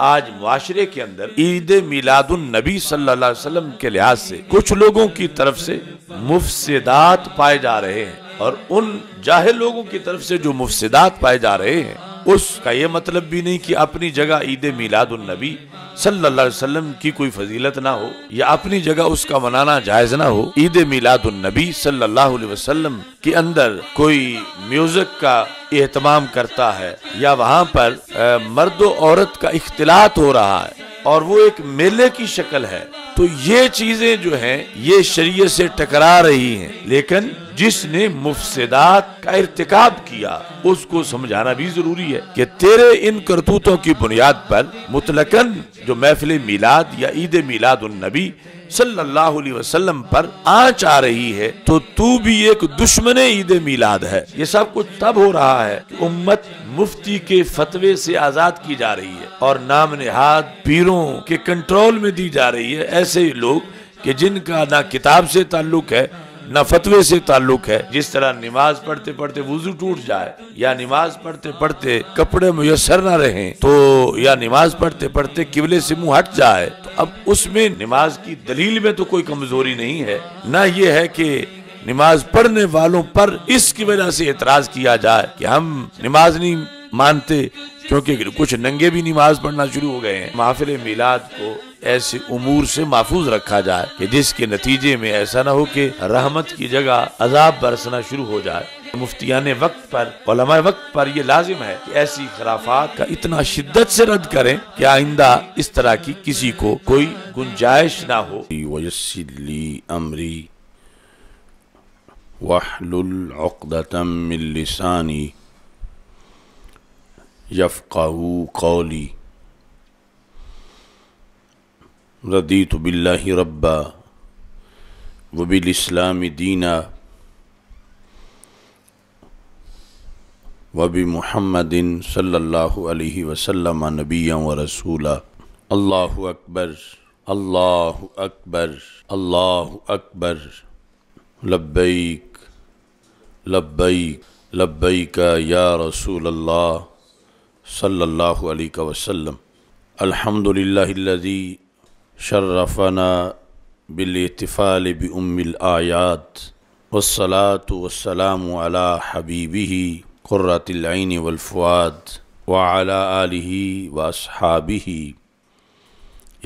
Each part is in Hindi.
आज माशरे के अंदर ईद मिलादुल नबी सल्लल्लाहु अलैहि वसल्लम के लिहाज से कुछ लोगों की तरफ से मुफसदात पाए जा रहे हैं और उन जाहे लोगों की तरफ से जो मुफसदात पाए जा रहे हैं उसका ये मतलब भी नहीं कि अपनी जगह ईद मिलादुल नबी सल्लल्लाहु अलैहि वसल्लम की कोई फजीलत ना हो या अपनी जगह उसका मनाना जायज ना हो ईद मिलादुल नबी सल्लल्लाहु अलैहि वसल्लम के अंदर कोई म्यूजिक का एहतमाम करता है या वहाँ पर मर्द औरत का इख्तलात हो रहा है और वो एक मेले की शक्ल है तो ये चीजें जो हैं ये शरीय से टकरा रही हैं लेकिन जिसने मुफसदात का इरतकाब किया उसको समझाना भी जरूरी है कि तेरे इन करतूतों की बुनियाद पर मुतलकन जो महफिल मिलाद या ईद मिलाद उन नबी सल्लल्लाहु अलैहि वसल्लम पर आंच आ रही है तो तू भी एक दुश्मन ईद मिलाद है ये सब कुछ तब हो रहा है कि उम्मत मुफ्ती के फतवे से आजाद की जा रही है और नाम नेहाद पीरों के कंट्रोल में दी जा रही है ऐसे लोग कि जिनका ना किताब से ताल्लुक है ना फतवे से ताल्लुक है जिस तरह नमाज पढ़ते पढ़ते वजू टूट जाए या नमाज पढ़ते पढ़ते कपड़े मुयसर ना रहे तो या नमाज पढ़ते पढ़ते किबले से मुंह हट जाए तो अब उसमें नमाज की दलील में तो कोई कमजोरी नहीं है ना ये है कि नमाज पढ़ने वालों पर इसकी वजह से एतराज किया जाए कि हम नमाज नहीं मानते क्योंकि कुछ नंगे भी नमाज पढ़ना शुरू हो गए हैं माफिल मिलाद को ऐसे उमूर से महफूज रखा जाए कि जिसके नतीजे में ऐसा ना हो कि रहमत की जगह अजाब बरसना शुरू हो जाए मुफ्तियान वक्त पर वक्त पर यह लाजिम है कि ऐसी खराफात का इतना शिद्दत से रद्द करें कि आइंदा इस तरह की किसी को कोई गुंजाइश ना हो अमरी यफ़ाऊ कौली रदी तो बिल्ला रब्बा वबिल इस्लाम दीना वबी मुहमदिन सल्लल्लाहु अलैहि वसल्लम नबिया व रसूला अल्लाह अकबर अल्लाह अकबर अल्लाह अकबर लब्बैक लब्बैक लब्बैक या रसूल अल्लाह सल्लल्लाहु अलैहि वसल्लम अल्हम्दुलिल्लाहिल्लज़ी शर्रफना बिलतफ़ाल बम्मिलआयात वसलात वसलाम अला हबीबी क़ुर्रतलैन वलफ़वाद वाला आलि वसहाबी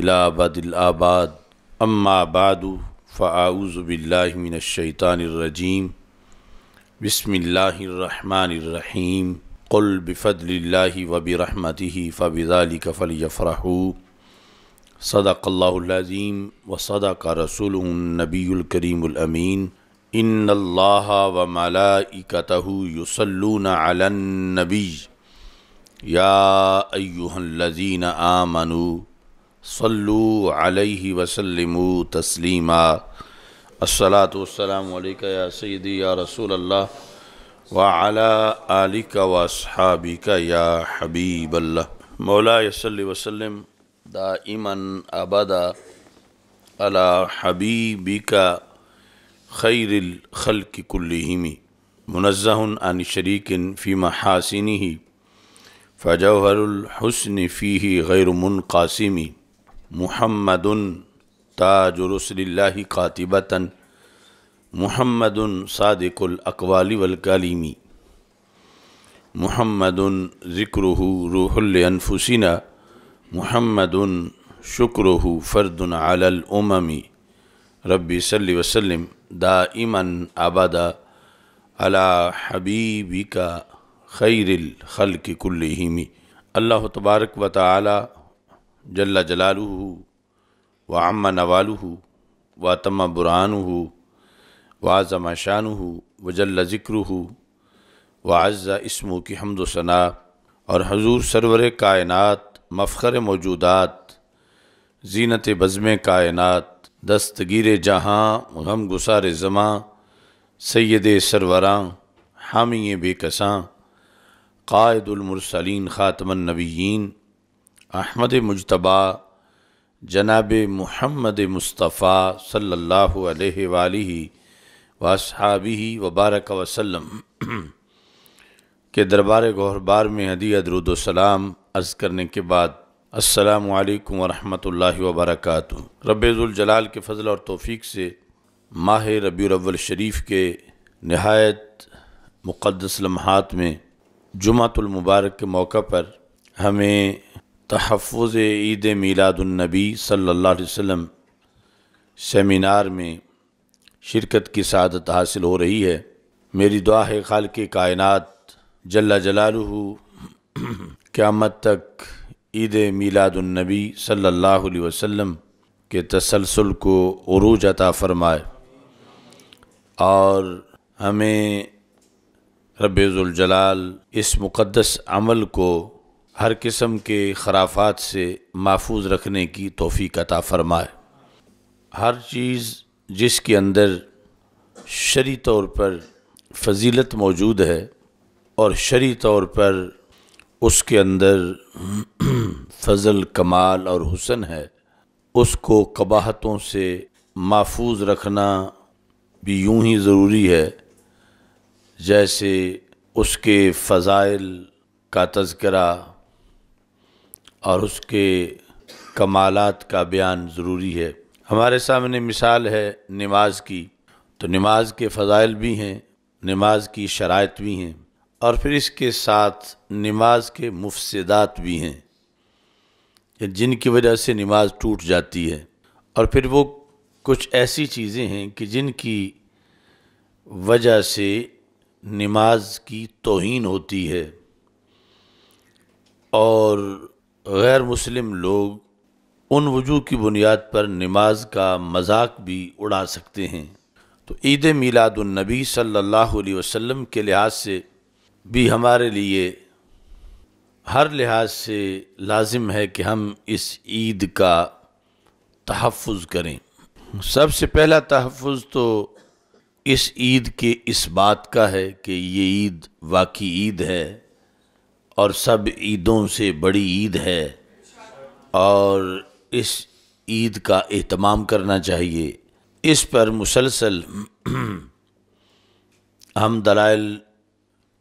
इलाबदिलआबाद रजीम फ़ाऊज़बिल्लिमिनशैतानरजीम बसमिल्लर रहीम कुल बिफ़ल वबी रहमती फ़बिज़ाली कफ़ल यफ़रह सदाक़ल्लाज़ीम व सदा का रसूल नबीलकरीमीन इन अल्लाह व मलाइकत युसलून अलनबी या अयुहल्लजीन आमनु सल्लु अलैहि वसल्लम तस्लीमा अस्सलातु वस्सलाम या सैदी या रसूल अल्लाह वाला अली का वासहाबी का या हबीब अल्लाह मौला सल वसलम दाइमन अबदा अला हबीबी का खैरिल खल की कुल्लिमी मुनज़हन अन शरीकिन फ़ी महासिनी ही फ़जहरहसन फ़ी ही गैरमन कासिमी महमदन ताजुरसल्ला कातिबता मोहम्मद सादिकुल अकवाली वलकालीमी मोहम्मद ज़िक्र रूहलफुसिना मोहम्मद शुक्र फ़र्दन आलमी रबी सल्ल वसलम दा इमन आबादा अला हबीबी का खैरिल खल की कुल्लिमी अल्लाह तबारक व ताली जल्ला जलालू व अम्मा नवालू व तमा बुरानू वाज़मा हो वजल ज़िक्र वाज़ा इसमू की हमद सना और हजूर सरवर कायनत मफ़र मौजूदात जीनत बज़म कायनत दस्तगीर जहाँ हम गुसार ज़मां सैद सरवरा हामी बेकसां कायदुलमरसलिन ख़ातमनबीन अहमद मुशतबा जनाब महमद मुस्तफ़ा सल्लल्लाहु अलैहि वासहाबी वबारक वसलम के दरबार गहरबार में हदी अदरुद्लाम अर्ज़ करने के बाद असलकम वालेकुम वबरक वबरकatuh के फ़ज़ल और तौफीक से माह रबी शरीफ के नहायत मुक़दस लम्हात में जुमातुलमबारक के मौका पर हमें तहफ़ ईद मीलादुलनबी सल्ला वसम सेमिनार में शिरकत की शादत हासिल हो रही है मेरी दुआ है खाल के कायनत जल्ला क्या क़्यामत तक ईद मीलादुलनबी सल्ला वसम के तसलसल को अरूज अता फ़रमाए और हमें रबाल इस मुक़दस अमल को हर किस्म के खराफात से महफूज रखने की तोफ़ी अता फ़रमाए हर चीज़ जिसके अंदर शरी तौर पर फजीलत मौजूद है और शरी तौर पर उसके अंदर फजल कमाल और हुसन है उसको कबाहतों से महफूज रखना भी यूं ही ज़रूरी है जैसे उसके फ़ज़ाइल का तस्करा और उसके कमालात का बयान ज़रूरी है हमारे सामने मिसाल है नमाज की तो नमाज के फ़जाइल भी हैं नमाज की शरात भी हैं और फिर इसके साथ नमाज के मुफसदात भी हैं जिनकी वजह से नमाज टूट जाती है और फिर वो कुछ ऐसी चीज़ें हैं कि जिनकी वजह से नमाज की तोहन होती है और गैर मुस्लिम लोग उन वजू की बुनियाद पर नमाज का मजाक भी उड़ा सकते हैं तो ईद मीलादुलनबी सल्लल्लाहु अलैहि वसल्लम के लिहाज से भी हमारे लिए हर लिहाज से लाजिम है कि हम इस ईद का तहफ़ करें सबसे पहला तहफ़ तो इस ईद के इस बात का है कि ये ईद वाकई ईद है और सब ईदों से बड़ी ईद है और इस ईद का अहतमाम करना चाहिए इस पर मुसलसल हम दलाइल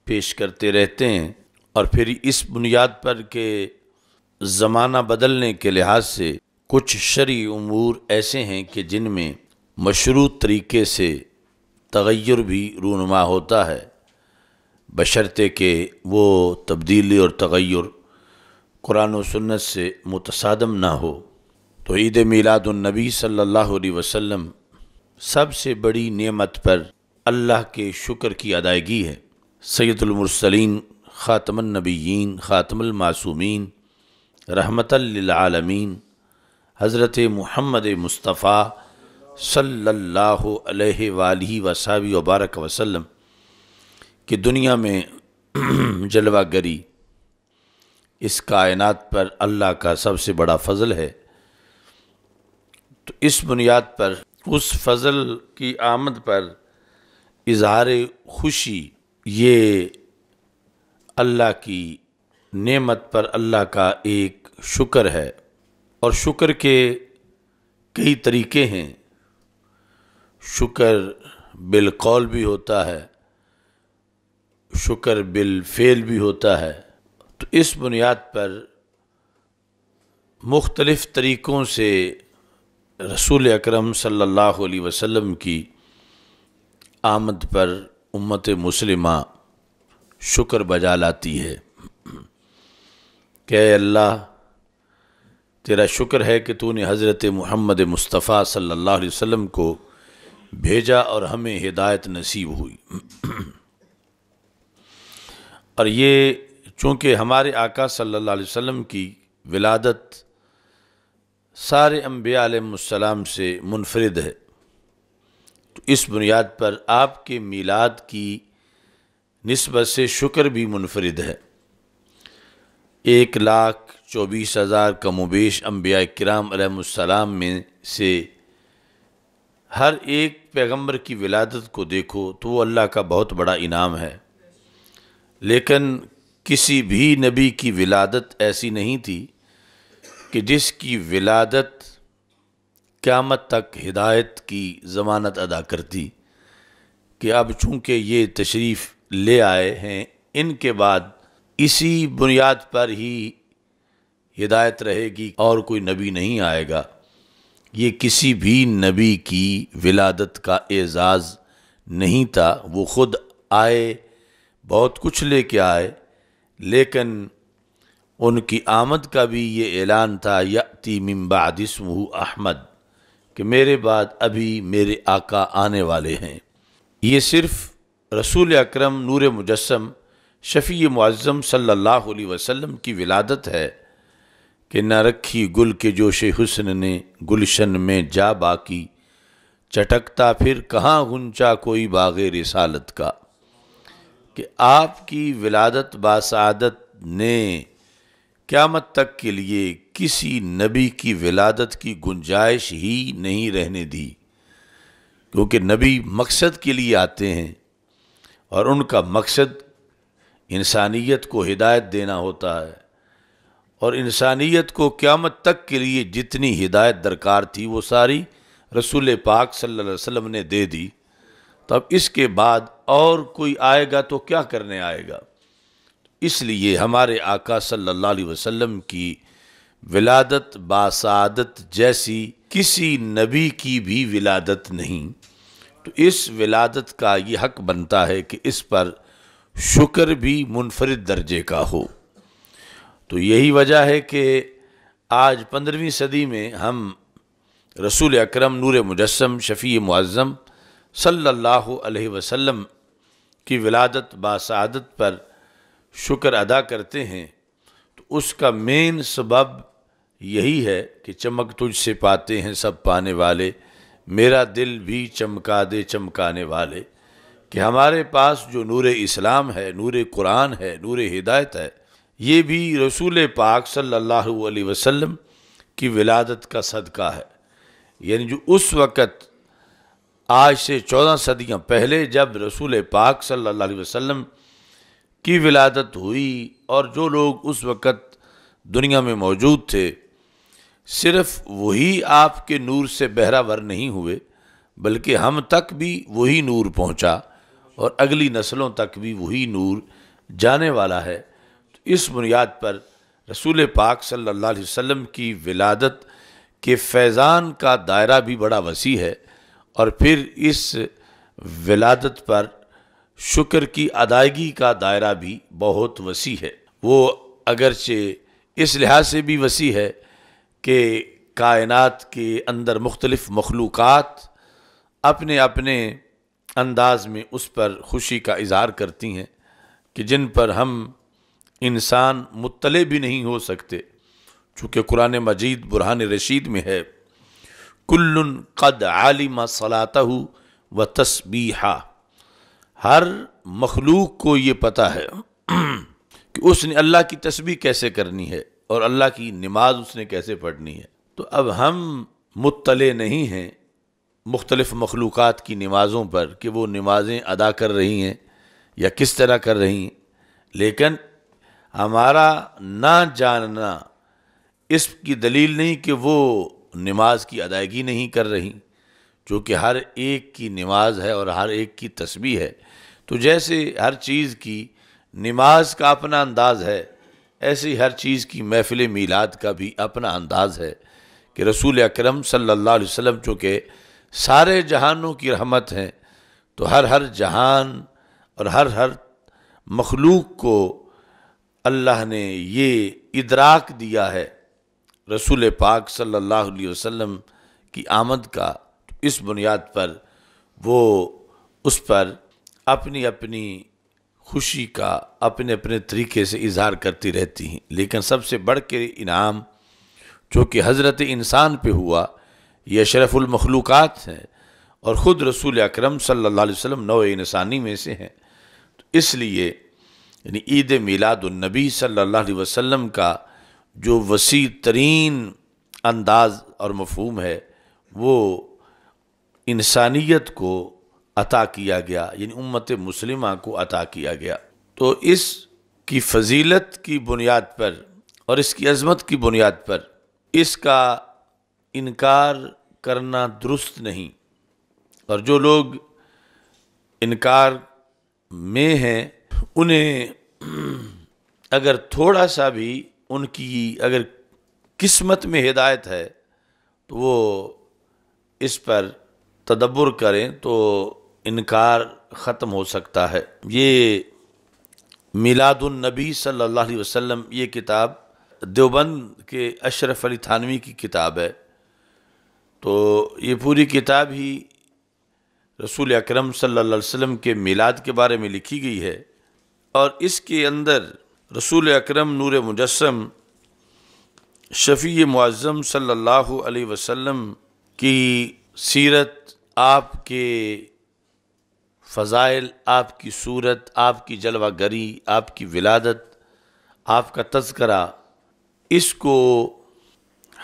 पेश करते रहते हैं और फिर इस बुनियाद पर के ज़माना बदलने के लिहाज से कुछ शरी उमूर ऐसे हैं कि जिनमें मशरू तरीके से तगैर भी रूनमा होता है बशर्ते के वो तब्दीली और तगैर कुरान सन्नत सुन्नत से मुतसादम ना हो तो ईद मिलादुलनबी सल्लल्लाहु अलैहि वसल्लम सबसे बड़ी नेमत पर अल्लाह के शुक्र की अदायगी है सैदुलमरसलिन ख़ातमनबीन ख़ातमलमासूमीन रहमतमीन हज़रत महमद मुस्तफ़ा सल्लल्लाहु अलैहि वाली वसाबी वबारक वसल्लम कि दुनिया में जलवागरी इस कायनात पर अल्लाह का सबसे बड़ा फ़ज़ल है तो इस बुनियाद पर उस फजल की आमद पर इजहार खुशी ये अल्लाह की नेमत पर अल्लाह का एक शुक्र है और शुक्र के कई तरीके हैं शुक्र बिलकौल भी होता है शुक्र बिलफेल भी होता है तो इस बुनियाद पर मुख्तलफ़ तरीक़ों से रसूल अकरम सल्लल्लाहु अलैहि वसल्लम की आमद पर उम्मत मुस्लिमा शुक्र बजा लाती है क्या अल्लाह तेरा शुक्र है कि तूने हज़रत मोहम्मद मुस्तफ़ा सल्लल्लाहु अलैहि वसल्लम को भेजा और हमें हिदायत नसीब हुई और ये चूँकि हमारे आका सल्लल्लाहु अलैहि वसल्लम की विलादत सारे अम्बिया आलम से मुनफरद है तो इस बुनियाद पर आपके मीलाद की नस्बत से शुक्र भी मुनफरद है एक लाख चौबीस हज़ार कमोबेश अम्बिया कराम में से हर एक पैगंबर की विलादत को देखो तो वो अल्लाह का बहुत बड़ा इनाम है लेकिन किसी भी नबी की विलादत ऐसी नहीं थी कि जिसकी विलादत क़्यामत तक हिदायत की ज़मानत अदा करती कि अब चूँकि ये तशरीफ़ ले आए हैं इनके बाद इसी बुनियाद पर ही हिदायत रहेगी और कोई नबी नहीं आएगा ये किसी भी नबी की विलादत का एज़ाज़ नहीं था वो ख़ुद आए बहुत कुछ लेके आए लेकिन उनकी आमद का भी ये ऐलान था यति मिम्बादिसमह अहमद कि मेरे बाद अभी मेरे आका आने वाले हैं ये सिर्फ रसूल अक्रम नूर मुजस्म शफ़ी मुआज़म सल्ला वसम की विलादत है कि न रखी गुल के जोश हुसन ने गुलशन में जा बाकी चटकता फिर कहाँ गुंचा कोई बाग रिसालत का कि आपकी विलादत बासादत ने क्यामत तक के लिए किसी नबी की विलादत की गुंजाइश ही नहीं रहने दी क्योंकि नबी मकसद के लिए आते हैं और उनका मकसद इंसानियत को हिदायत देना होता है और इंसानियत को क़्यामत तक के लिए जितनी हिदायत दरकार थी वो सारी रसूल पाक सल्लल्लाहु अलैहि वसल्लम ने दे दी तब इसके बाद और कोई आएगा तो क्या करने आएगा इसलिए हमारे आका सल्लल्लाहु अलैहि वसल्लम की विलादत बासादत जैसी किसी नबी की भी विलादत नहीं तो इस विलादत का ये हक बनता है कि इस पर शुक्र भी मुनफरद दर्जे का हो तो यही वजह है कि आज पंद्रहवीं सदी में हम रसूल अकरम नूर मुजस्म शफ़ी मुआज़म सल्लल्लाहु अलैहि वसल्लम की विलादत बासादत पर शुक्र अदा करते हैं तो उसका मेन सबब यही है कि चमक तुझसे पाते हैं सब पाने वाले मेरा दिल भी चमका दे चमकाने वाले कि हमारे पास जो नूर इस्लाम है नूर कुरान है नूर हिदायत है ये भी रसूल पाक सल्लल्लाहु अलैहि वसल्लम की विलादत का सदका है यानी जो उस वक़्त आज से चौदह सदियां पहले जब रसूल पाक सल्लल्लाहु अलैहि वसल्लम की विलादत हुई और जो लोग उस वक़्त दुनिया में मौजूद थे सिर्फ वही आपके नूर से बहरावर नहीं हुए बल्कि हम तक भी वही नूर पहुंचा और अगली नस्लों तक भी वही नूर जाने वाला है तो इस बुनियाद पर रसूल पाक सल्ला वम की विलादत के फैज़ान का दायरा भी बड़ा वसी है और फिर इस विलादत पर शुक्र की अदायगी का दायरा भी बहुत वसी है वो अगरचे इस लिहाज से भी वसी है कि कायनात के अंदर मुख्तलफ़ मखलूक़ अपने अपने अंदाज में उस पर खुशी का इजहार करती हैं कि जिन पर हम इंसान मुतले भी नहीं हो सकते चूँकि कुरान मजीद बुरहान रशीद में है कुल्ल कद आलिमा सलाता व तस्बी हा हर मखलूक को ये पता है कि उसने अल्लाह की तस्वीर कैसे करनी है और अल्लाह की नमाज उसने कैसे पढ़नी है तो अब हम मुतले नहीं हैं मुख्तलफ़ मखलूक़ की नमाज़ों पर कि वो नमाज़ें अदा कर रही हैं या किस तरह कर रही हैं लेकिन हमारा ना जानना इसकी दलील नहीं कि वो नमाज की अदायगी नहीं कर रही चूँकि हर एक की नमाज है और हर एक की तस्वीर है तो जैसे हर चीज़ की नमाज का अपना अंदाज है ऐसे हर चीज़ की महफिल मीलाद का भी अपना अंदाज है कि रसूल अकरम सल्लल्लाहु अलैहि वसल्लम चूँकि सारे जहानों की रहमत हैं तो हर हर जहान और हर हर मखलूक को अल्लाह ने ये इदराक दिया है रसूल पाक सल्लल्लाहु अलैहि वसल्लम की आमद का तो इस बुनियाद पर वो उस पर अपनी अपनी खुशी का अपने अपने तरीके से इजहार करती रहती हैं लेकिन सबसे बढ़ के इनाम जो कि हज़रत इंसान पे हुआ ये शरफुलमखलूक़ात हैं और ख़ुद रसूल अक्रम सल्ला वसम नौ इंसानी में से हैं तो इसलिए यानी ईद मिलादुलनबी सल्ला वसम का जो वसी तरीन अंदाज और मफहम है वो इंसानियत को अता किया गया यानी उम्मत मुस्लिम को अता किया गया तो इस की फजीलत की बुनियाद पर और इसकी अजमत की बुनियाद पर इसका इनकार करना दुरुस्त नहीं और जो लोग इनकार में हैं उन्हें अगर थोड़ा सा भी उनकी अगर किस्मत में हिदायत है तो वो इस पर तदब्बर करें तो इनकार ख़त्म हो सकता है ये मिलादुलनबी सल्ला वसम ये किताब देवबंद के अशरफ अली थानवी की किताब है तो ये पूरी किताब ही रसूल अकरम सल्लल्लाहु अलैहि वसल्लम के मिलाद के बारे में लिखी गई है और इसके अंदर रसूल अकरम नूर मुजस्म शफ़ी मुआज़म सल्लल्लाहु अलैहि वसल्लम की सीरत आपके फ़ज़ाइल आपकी सूरत आपकी जलवा गरी आपकी विलादत आपका तस्करा इसको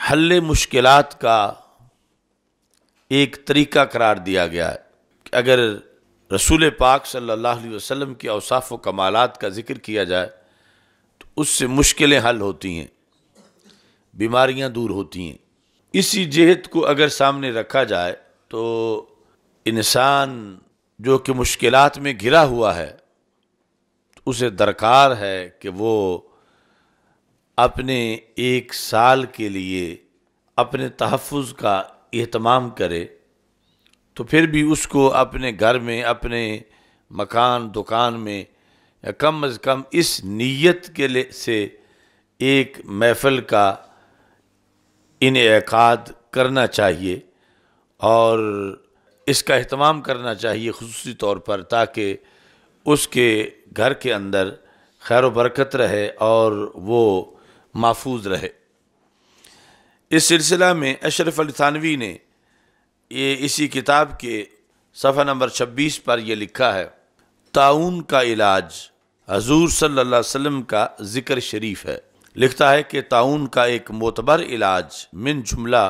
हल मुश्किल का एक तरीका करार दिया गया है कि अगर रसूल पाक सल्ला वसम के अवसाफ़ व कमालत का ज़िक्र किया जाए तो उससे मुश्किलें हल होती हैं बीमारियाँ दूर होती हैं इसी जहत को अगर सामने रखा जाए तो इंसान जो कि मुश्किल में घिरा हुआ है तो उसे दरकार है कि वो अपने एक साल के लिए अपने तहफ़ का अहतमाम करे तो फिर भी उसको अपने घर में अपने मकान दुकान में या कम अज़ कम इस नीयत के लिए से एक महफ़ल का इनका करना चाहिए और इसका अहतमाम करना चाहिए खसूस तौर पर ताकि उसके घर के अंदर खैर बरकत रहे और वो महफूज रहे इस सिलसिला में अशरफ थानवी ने ये इसी किताब के सफ़ा नंबर 26 पर यह लिखा है ताउन का इलाज हजूर सल वम का ज़िक्र शरीफ है लिखता है कि ताउन का एक मोतबर इलाज मिन जुमला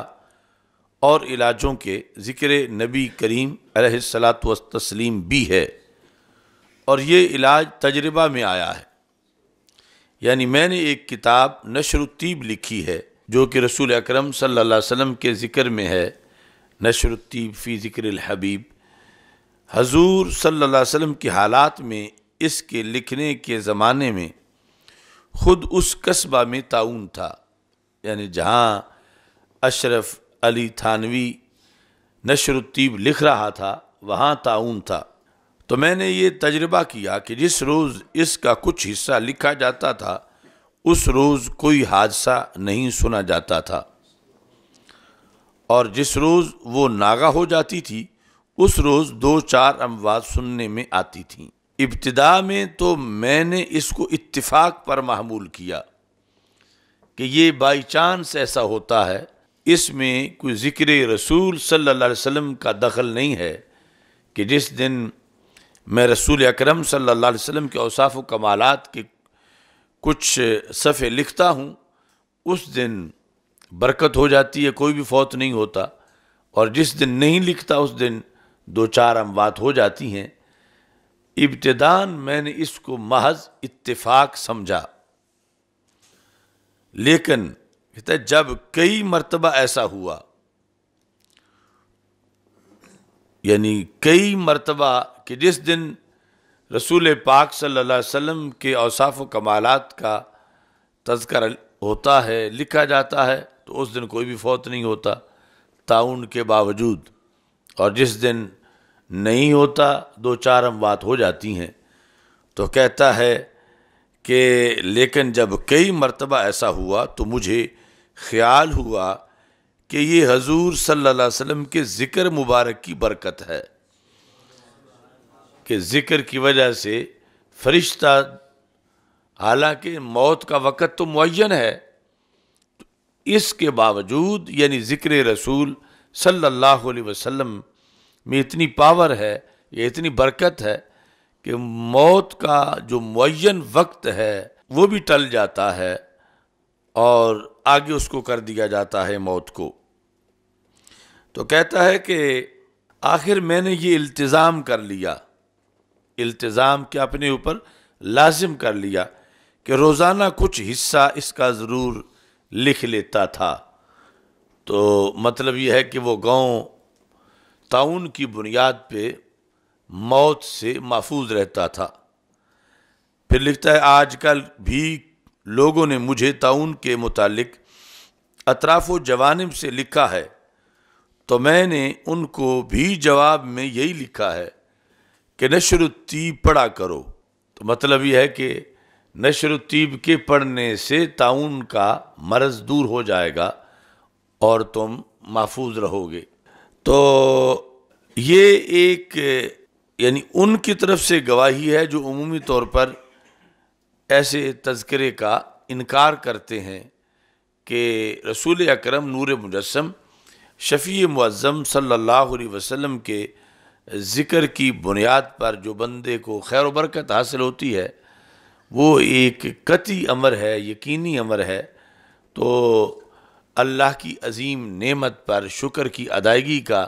और इलाजों के ज़िक्र नबी करीम सलात तस्लीम भी है और ये इलाज तजर्बा में आया है यानी मैंने एक किताब नशरुतीब लिखी है जो कि रसूल अकरम सल्लल्लाहु अलैहि वसल्लम के ज़िक्र में है नशरुतीब फ़ी ज़िक्र हबीब हजूर सल्लल्लाहु अलैहि वसल्लम के हालात में इसके लिखने के ज़माने में ख़ुद उस कस्बा में ताउन था यानी जहाँ अशरफ अली थानवी नशरुतीब लिख रहा था वहाँ ताउन था तो मैंने ये तजर्बा किया कि जिस रोज़ इसका कुछ हिस्सा लिखा जाता था उस रोज़ कोई हादसा नहीं सुना जाता था और जिस रोज़ वो नागा हो जाती थी उस रोज़ दो चार अमवाज सुनने में आती थी इब्तदा में तो मैंने इसको इत्तिफाक पर महमूल किया कि ये बाई चांस ऐसा होता है इसमें कोई ज़िक्र रसूल सल्लल्लाहु अलैहि वसल्लम का दखल नहीं है कि जिस दिन मैं रसूल अकरम सल्लल्लाहु अलैहि वसल्लम के अवसाफ़ कमालत के कुछ सफ़े लिखता हूँ उस दिन बरकत हो जाती है कोई भी फौत नहीं होता और जिस दिन नहीं लिखता उस दिन दो चार अमवात हो जाती हैं इब्तदान मैंने इसको महज इतफ़ाक़ समझा लेकिन कहते जब कई मरतबा ऐसा हुआ यानी कई मरतबा कि जिस दिन रसूल पाक सल्लल्लाहु अलैहि वसल्लम के औसाफ़ कमालात का तस्कर होता है लिखा जाता है तो उस दिन कोई भी फौत नहीं होता ताउन के बावजूद और जिस दिन नहीं होता दो चार हम बात हो जाती हैं तो कहता है कि लेकिन जब कई मरतबा ऐसा हुआ तो मुझे ख्याल हुआ कि ये हजूर सल्लल्लाहु अलैहि वसल्लम के ज़िक्र मुबारक की बरकत है कि ज़िक्र की वजह से फरिश्ता हालांकि मौत का वक़्त तो मुन है इसके बावजूद यानी ज़िक्र रसूल सल्लल्लाहु अलैहि वसल्लम में इतनी पावर है या इतनी बरकत है कि मौत का जो मुन वक्त है वो भी टल जाता है और आगे उसको कर दिया जाता है मौत को तो कहता है कि आखिर मैंने ये इल्तिज़ाम कर लिया इल्तिज़ाम के अपने ऊपर लाजिम कर लिया कि रोज़ाना कुछ हिस्सा इसका ज़रूर लिख लेता था तो मतलब यह है कि वो गांव ताउन की बुनियाद पे मौत से महफूज रहता था फिर लिखता है आजकल भी लोगों ने मुझे ताउन के मुतालिक अतराफ़ जवानब से लिखा है तो मैंने उनको भी जवाब में यही लिखा है कि नशर तीब पढ़ा करो तो मतलब यह है कि नशर तीब के पढ़ने से ताउन का मरज़ दूर हो जाएगा और तुम महफूज रहोगे तो ये एक यानी उनकी तरफ से गवाही है जो अमूमी तौर पर ऐसे तस्करे का इनकार करते हैं कि रसूल अकरम नूर मुजस्म शफ़ी मज़म सल्ला वसम के ज़िक्र की बुनियाद पर जो बंदे को खैर बरकत हासिल होती है वो एक कति अमर है यकीनी अमर है तो अल्लाह की अजीम नेमत पर शुक्र की अदायगी का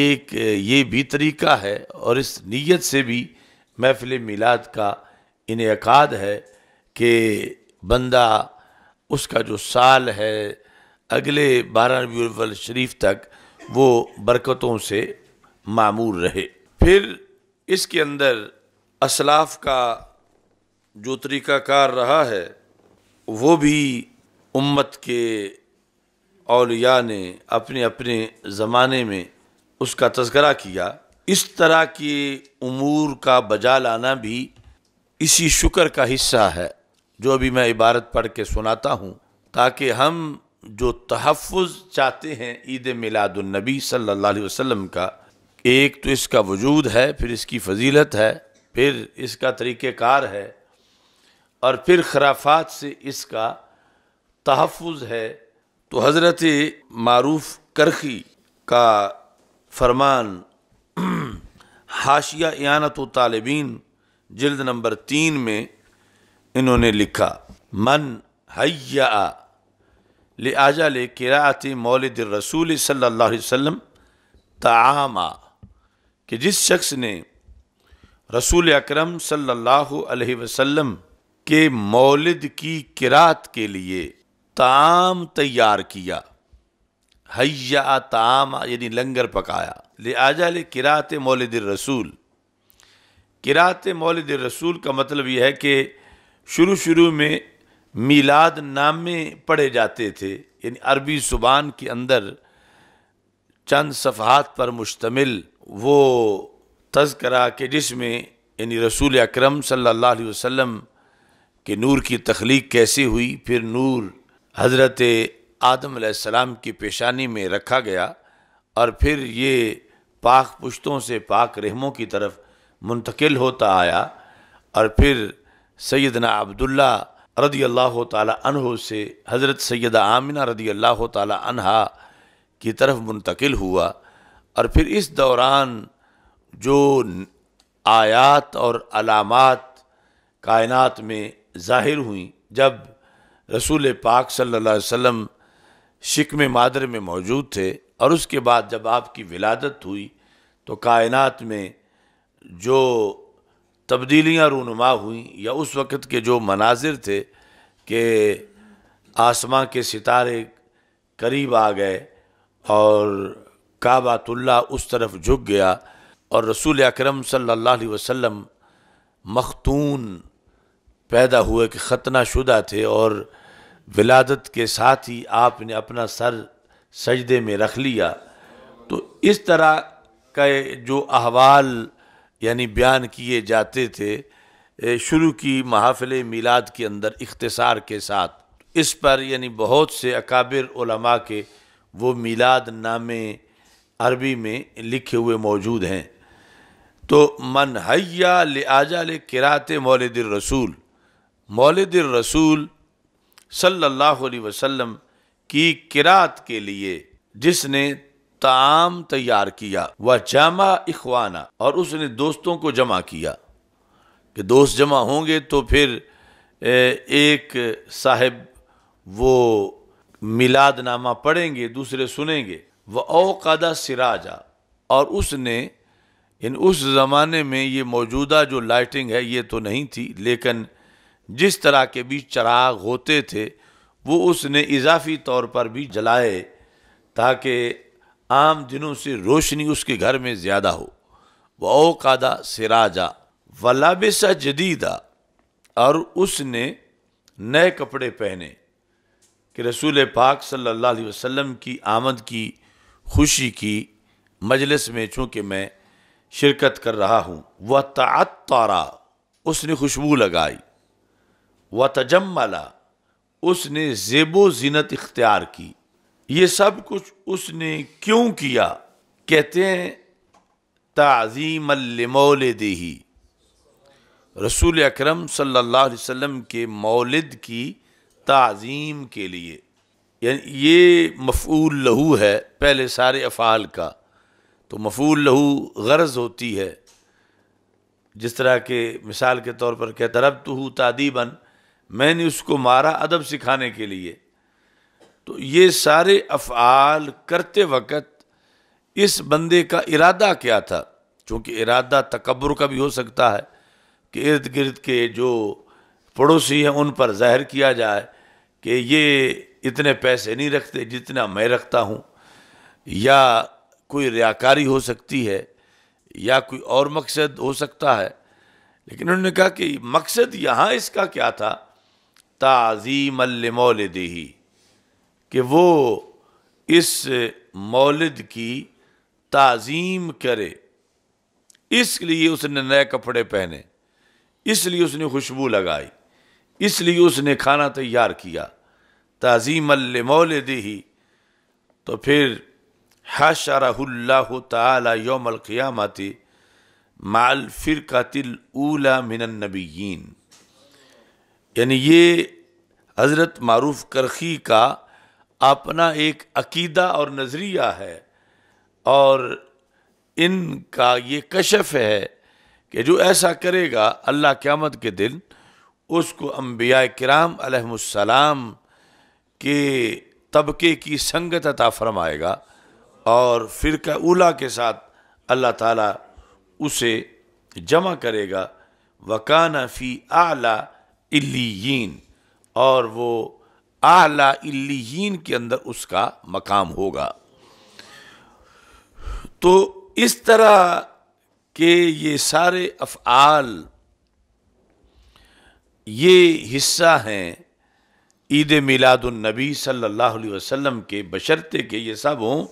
एक ये भी तरीका है और इस नीयत से भी महफिल मिलाद का इन्हें अकाद है कि बंदा उसका जो साल है अगले बारह रबील शरीफ तक वो बरकतों से मामूर रहे फिर इसके अंदर असलाफ का जो तरीक़ाकार रहा है वो भी उम्मत के अलिया ने अपने अपने ज़माने में उसका तस्करा किया इस तरह के अमूर का बजा लाना भी इसी शुक्र का हिस्सा है जो अभी मैं इबारत पढ़ के सुनाता हूँ ताकि हम जो तहफ़ चाहते हैं ईद मिलादुलनबी सल्ला वसम का एक तो इसका वजूद है फिर इसकी फजीलत है फिर इसका तरीक़ार है और फिर खराफात से इसका तहफ़ है तो हज़रत मरूफ करखी का फरमान हाशिया यानत तालबीन जल्द नंबर तीन में इन्होंने लिखा मन ले आजा ले किरात मौलद रसूल सल्ला वम तामा कि जिस शख्स ने रसूल अकरम सल्लल्लाहु अलैहि वसल्लम के मौलद की किरात के लिए ताम तैयार किया हया ताम यानी लंगर पकाया आजा ले किरात मौलद रसूल किरात मौलद रसूल का मतलब यह है कि शुरू शुरू में मीलाद नामे पढ़े जाते थे यानी अरबी ज़ुबान के अंदर चंद सफ़ात पर मुश्तमिल वो तस्करा के जिसमें यानी रसूल अक्रम सल्ला वसम के नूर की तख्लीक कैसे हुई फिर नूर हज़रत आदम सलाम की पेशानी में रखा गया और फिर ये पाक पुश्तों से पाक रहमों की तरफ़ मुंतकिल होता आया और फिर सैदना अब्दुल्ला रदी अल्लाह तह से हज़रत सैद आमिना रदी अल्लाह तहा की तरफ मुंतकिल हुआ और फिर इस दौरान जो आयात और अलामत कायनत में ज़ाहिर हुई जब रसूल पाक सल्ला वम शिकम में मादर में मौजूद थे और उसके बाद जब आपकी विलादत हुई तो कायनत में जो तब्दीलियाँ रूनुमा हुई या उस वक़्त के जो मनाजिर थे कि आसमां के सितारे करीब आ गए और काबातुल्ला उस तरफ झुक गया और रसूल अकरम सल्लल्लाहु अलैहि वसल्लम मखतून पैदा हुए कि ख़तना शुदा थे और विलादत के साथ ही आपने अपना सर सजदे में रख लिया तो इस तरह का जो अहवाल यानी बयान किए जाते थे शुरू की महाफिल मीलाद के अंदर इख्तसार के साथ इस पर यानी बहुत से अकाबिर उलमा के वो मीलाद नामे अरबी में लिखे हुए मौजूद हैं तो मनहैया ले किरात मौलद रसूल मौलद रसूल सल्लल्लाहु अलैहि वसल्लम की किरात के लिए जिसने ताम तैयार किया वह जमा इखवाना और उसने दोस्तों को जमा किया कि दोस्त जमा होंगे तो फिर एक साहब वो मिलाद नामा पढ़ेंगे दूसरे सुनेंगे वह अवकादा सिराजा और उसने इन उस ज़माने में ये मौजूदा जो लाइटिंग है ये तो नहीं थी लेकिन जिस तरह के भी चराग होते थे वो उसने इजाफी तौर पर भी जलाए ताकि आम दिनों से रोशनी उसके घर में ज़्यादा हो व कादा सिराजा वलाबिसा जदीदा और उसने नए कपड़े पहने कि रसूल पाक सल्लल्लाहु अलैहि वसल्लम की आमद की खुशी की मजलिस में चूँकि मैं शिरकत कर रहा हूँ वह तारा उसने खुशबू लगाई व तजमला उसने जेबो जीनत इख्तियार की ये सब कुछ उसने क्यों किया कहते हैं ताज़ीम मौल देही रसूल अकरम सल्लल्लाहु अलैहि वसल्लम के मौलद की ताज़ीम के लिए यानी ये मफूल लहू है पहले सारे अफ़ाल का तो मफूल लहू गर्ज होती है जिस तरह के मिसाल के तौर पर कहता रब तो हूँ तादीबन मैंने उसको मारा अदब सिखाने के लिए तो ये सारे अफ़ाल करते वक़्त इस बंदे का इरादा क्या था क्योंकि इरादा तकबर का भी हो सकता है कि इर्द गिर्द के जो पड़ोसी हैं उन पर ज़ाहिर किया जाए कि ये इतने पैसे नहीं रखते जितना मैं रखता हूँ या कोई रियाकारी हो सकती है या कोई और मकसद हो सकता है लेकिन उन्होंने कहा कि मकसद यहाँ इसका क्या था ताज़ीम मौलदही कि वो इस मौलद की ताज़ीम करे इसलिए उसने नए कपड़े पहने इसलिए उसने खुशबू लगाई इसलिए उसने खाना तैयार किया ताज़ीम मौल ही तो फिर हशरहुल्ला योमल क़ियामती माल फिर तिल ऊला मिनन्नबीन यानी ये हज़रत मारूफ करखी का अपना एक अकीदा और नज़रिया है और इनका ये कशफ है कि जो ऐसा करेगा अल्लाह क़्यामत के दिन उसको अम्बिया कराम के तबके की संगत अता फरमाएगा और फिर उला के साथ अल्लाह ताला उसे जमा करेगा वकाना फ़ी आला इलीन और वो आला इलीन के अंदर उसका मकाम होगा तो इस तरह के ये सारे अफआल ये हिस्सा हैं ईद मिलादुलनबी सल्लल्लाहु अलैहि वसल्लम के बशर्ते के ये सब हों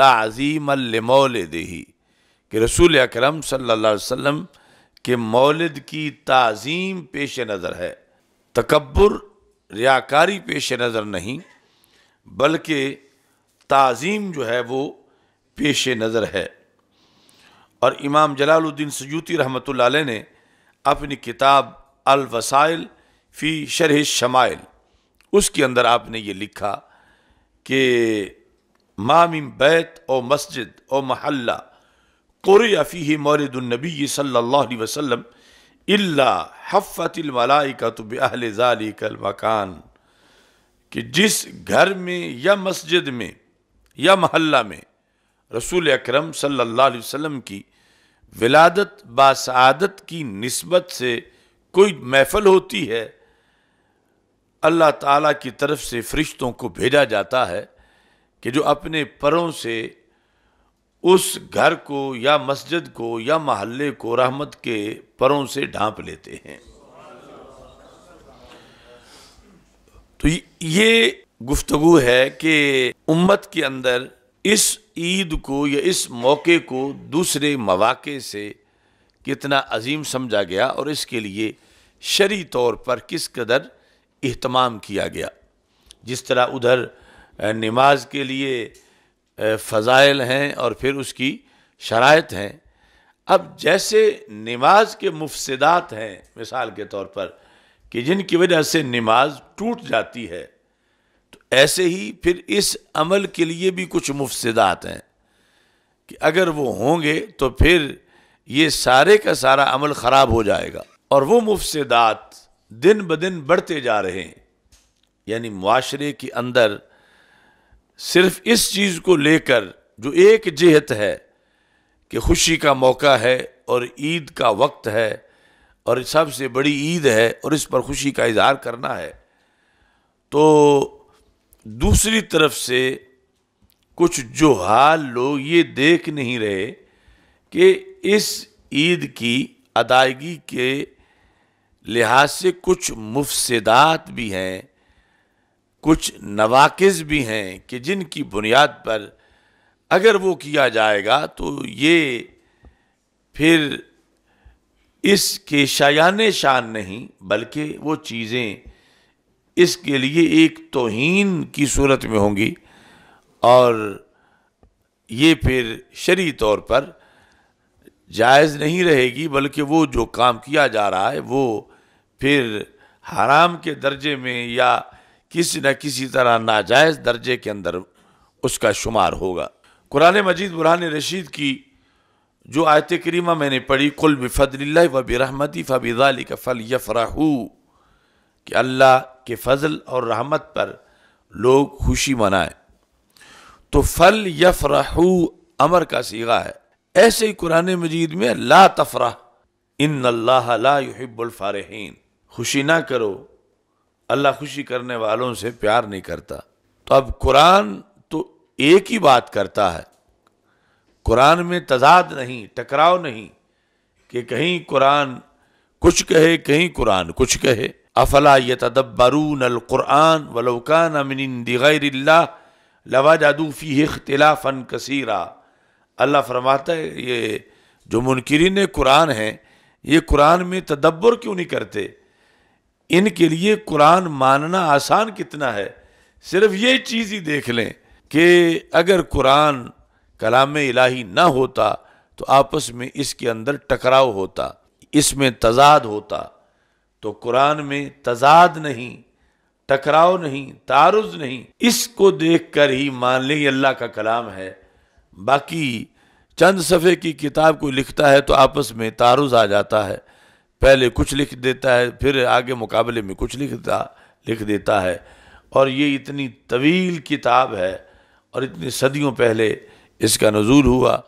तज़ीम मौल दही कि रसूल अक्रम सल्ला वसम के मौलद की तज़ीम पेश नज़र है तकबर रियाकारी पेश नज़र नहीं बल्कि तज़ीम जो है वो पेश नज़र है और इमाम जलालुद्दीन सयूती रहमत ने अपनी किताब अलवसाइल फ़ी शरह शमाइल उसके अंदर आपने ये लिखा कि मामिम बैत और मस्जिद और महल्ला क़ुरफ़ी मौलदुलनबी सल्ला वसम इल्ला हफ़तिल का तो जाली कल मकान कि जिस घर में या मस्जिद में या महल्ला में रसूल अकरम सल्लल्लाहु अलैहि वसल्लम की विलादत बासादत की नस्बत से कोई महफल होती है अल्लाह ताला की तरफ से फरिश्तों को भेजा जाता है कि जो अपने परों से उस घर को या मस्जिद को या महल्ले को रहमत के परों से ढांप लेते हैं तो ये गुफ्तगु है कि उम्मत के अंदर इस ईद को या इस मौके को दूसरे मौाक़े से कितना अजीम समझा गया और इसके लिए शरी तौर पर किस कदर अहतमाम किया गया जिस तरह उधर नमाज के लिए फ़ज़ाइल हैं और फिर उसकी शरात हैं अब जैसे नमाज के मुफसदात हैं मिसाल के तौर पर कि जिनकी वजह से नमाज टूट जाती है तो ऐसे ही फिर इस अमल के लिए भी कुछ मुफसदात हैं कि अगर वो होंगे तो फिर ये सारे का सारा अमल ख़राब हो जाएगा और वो मुफसदात दिन ब दिन बढ़ते जा रहे हैं यानी माशरे के अंदर सिर्फ इस चीज़ को लेकर जो एक जेहत है कि खुशी का मौका है और ईद का वक्त है और सबसे बड़ी ईद है और इस पर खुशी का इजहार करना है तो दूसरी तरफ से कुछ जो हाल लोग ये देख नहीं रहे कि इस ईद की अदायगी के लिहाज से कुछ मुफसदात भी हैं कुछ नवाकिस भी हैं कि जिनकी बुनियाद पर अगर वो किया जाएगा तो ये फिर इसके शायान शान नहीं बल्कि वो चीज़ें इसके लिए एक तोहन की सूरत में होंगी और ये फिर शरी तौर पर जायज़ नहीं रहेगी बल्कि वो जो काम किया जा रहा है वो फिर हराम के दर्जे में या किसी न किसी तरह नाजायज़ दर्जे के अंदर उसका शुमार होगा कुरान मजीद बुरहान रशीद की जो आयत करीमा मैंने पढ़ी कुल बिफदल व फ़बिज़ाली का फल यफराहू कि अल्लाह के फजल और रहमत पर लोग खुशी मनाएं तो फल यफराहू अमर का सीगा है ऐसे ही कुरान मजीद में ला तफरा इन अल्लाह ला खुशी ना करो अल्लाह खुशी करने वालों से प्यार नहीं करता तो अब कुरान तो एक ही बात करता है कुरान में तजाद नहीं टकराव नहीं कि कहीं कुरान कुछ कहे कहीं कुरान कुछ कहे अफला ये तदब्बरून अलकुरान वलोकान अमिन दिगैरल्ला लवा जादूफ़ी फ़न कसीरा अल्लाह फरमाता है ये जो मुनकरीन कुरान हैं ये कुरान में तदब्बर क्यों नहीं करते इनके लिए कुरान मानना आसान कितना है सिर्फ ये चीज़ ही देख लें कि अगर कुरान कलाम इलाही ना होता तो आपस में इसके अंदर टकराव होता इसमें तजाद होता तो कुरान में तजाद नहीं टकराव नहीं तारुज नहीं इसको देख कर ही मान लें अल्लाह का कलाम है बाकी चंद सफ़े की किताब को लिखता है तो आपस में तारुज आ जाता है पहले कुछ लिख देता है फिर आगे मुकाबले में कुछ लिखता लिख देता है और ये इतनी तवील किताब है और इतनी सदियों पहले इसका नज़ूल हुआ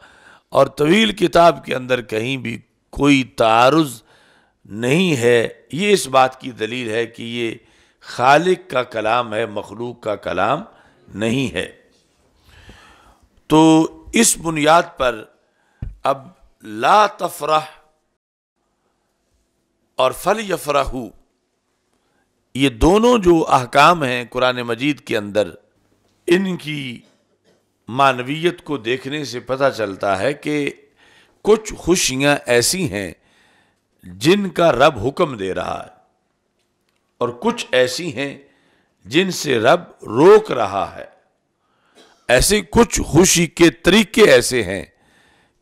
और तवील किताब के अंदर कहीं भी कोई तारज़ नहीं है ये इस बात की दलील है कि ये खालिक का कलाम है मखलूक का कलाम नहीं है तो इस बुनियाद पर अब ला तफरा और फल यफराहू ये दोनों जो अहकाम हैं कुरान मजीद के अंदर इनकी मानवीयत को देखने से पता चलता है कि कुछ खुशियाँ ऐसी हैं जिनका रब हुक्म दे रहा है और कुछ ऐसी हैं जिनसे रब रोक रहा है ऐसे कुछ खुशी के तरीके ऐसे हैं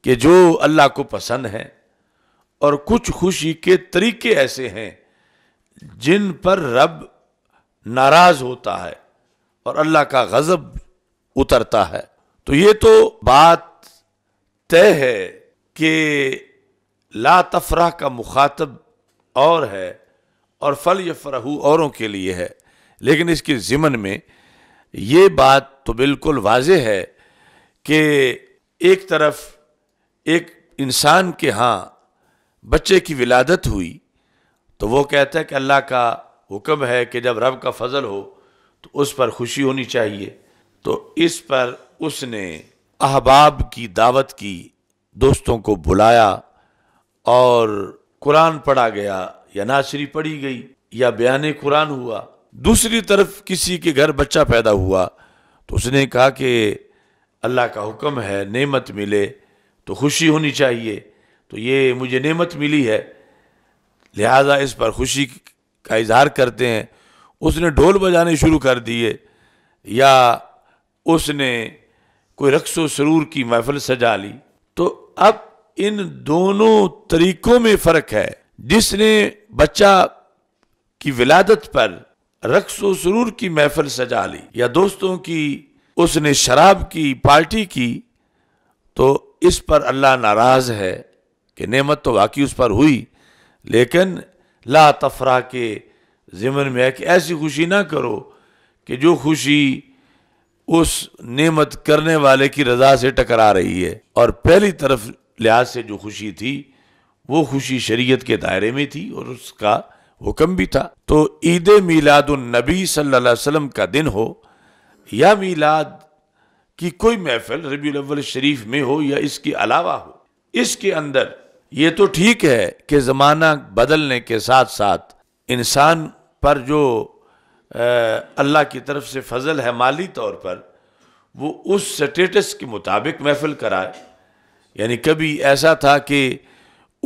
कि जो अल्लाह को पसंद हैं और कुछ खुशी के तरीके ऐसे हैं जिन पर रब नाराज होता है और अल्लाह का गजब उतरता है तो ये तो बात तय है कि लातफरा का मुखातब और है और फल या फरहू औरों के लिए है लेकिन इसके ज़िमन में ये बात तो बिल्कुल वाज है कि एक तरफ एक इंसान के यहाँ बच्चे की विलादत हुई तो वो कहता है कि अल्लाह का हुक्म है कि जब रब का फजल हो तो उस पर खुशी होनी चाहिए तो इस पर उसने अहबाब की दावत की दोस्तों को बुलाया और कुरान पढ़ा गया या नाशरी पढ़ी गई या बयान कुरान हुआ दूसरी तरफ किसी के घर बच्चा पैदा हुआ तो उसने कहा कि अल्लाह का हुक्म है नेमत मिले तो खुशी होनी चाहिए तो ये मुझे नेमत मिली है लिहाजा इस पर खुशी का इजहार करते हैं उसने ढोल बजाने शुरू कर दिए या उसने कोई रक्स सरूर की महफल सजा ली तो अब इन दोनों तरीक़ों में फ़र्क है जिसने बच्चा की विलादत पर रक्स सरूर की महफल सजा ली या दोस्तों की उसने शराब की पार्टी की तो इस पर अल्लाह नाराज़ है कि नेमत तो वाकई उस पर हुई लेकिन ला तफरा के जिमन में है कि ऐसी खुशी ना करो कि जो खुशी उस नेमत करने वाले की रजा से टकरा रही है और पहली तरफ लिहाज से जो खुशी थी वो खुशी शरीयत के दायरे में थी और उसका हुक्म भी था तो ईद मीलादुलनबी सल्लल्लाहु अलैहि वसल्लम का दिन हो या मीलाद की कोई महफिल रबी अव्वल शरीफ में हो या इसके अलावा हो इसके अंदर ये तो ठीक है कि ज़माना बदलने के साथ साथ इंसान पर जो अल्लाह की तरफ से फजल है माली तौर पर वो उस स्टेटस के मुताबिक महफिल कराए यानी कभी ऐसा था कि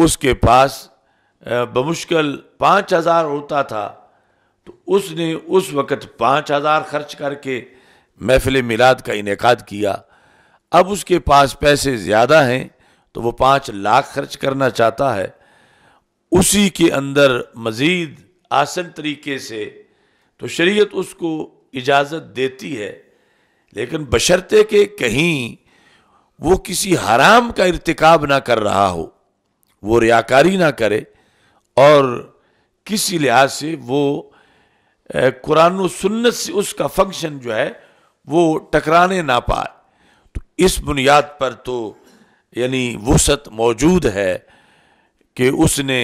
उसके पास बमुश्किल पाँच हज़ार होता था तो उसने उस वक़्त पाँच हज़ार खर्च करके महफिल मिलाद का इनका किया अब उसके पास पैसे ज़्यादा हैं तो वो पाँच लाख खर्च करना चाहता है उसी के अंदर मज़ीद आसन तरीके से तो शरीयत उसको इजाज़त देती है लेकिन बशर्ते के कहीं वो किसी हराम का इरतकब ना कर रहा हो वो रियाकारी ना करे और किसी लिहाज से वो कुरान सुन्नत से उसका फंक्शन जो है वो टकराने ना पाए तो इस बुनियाद पर तो यानी वसत मौजूद है कि उसने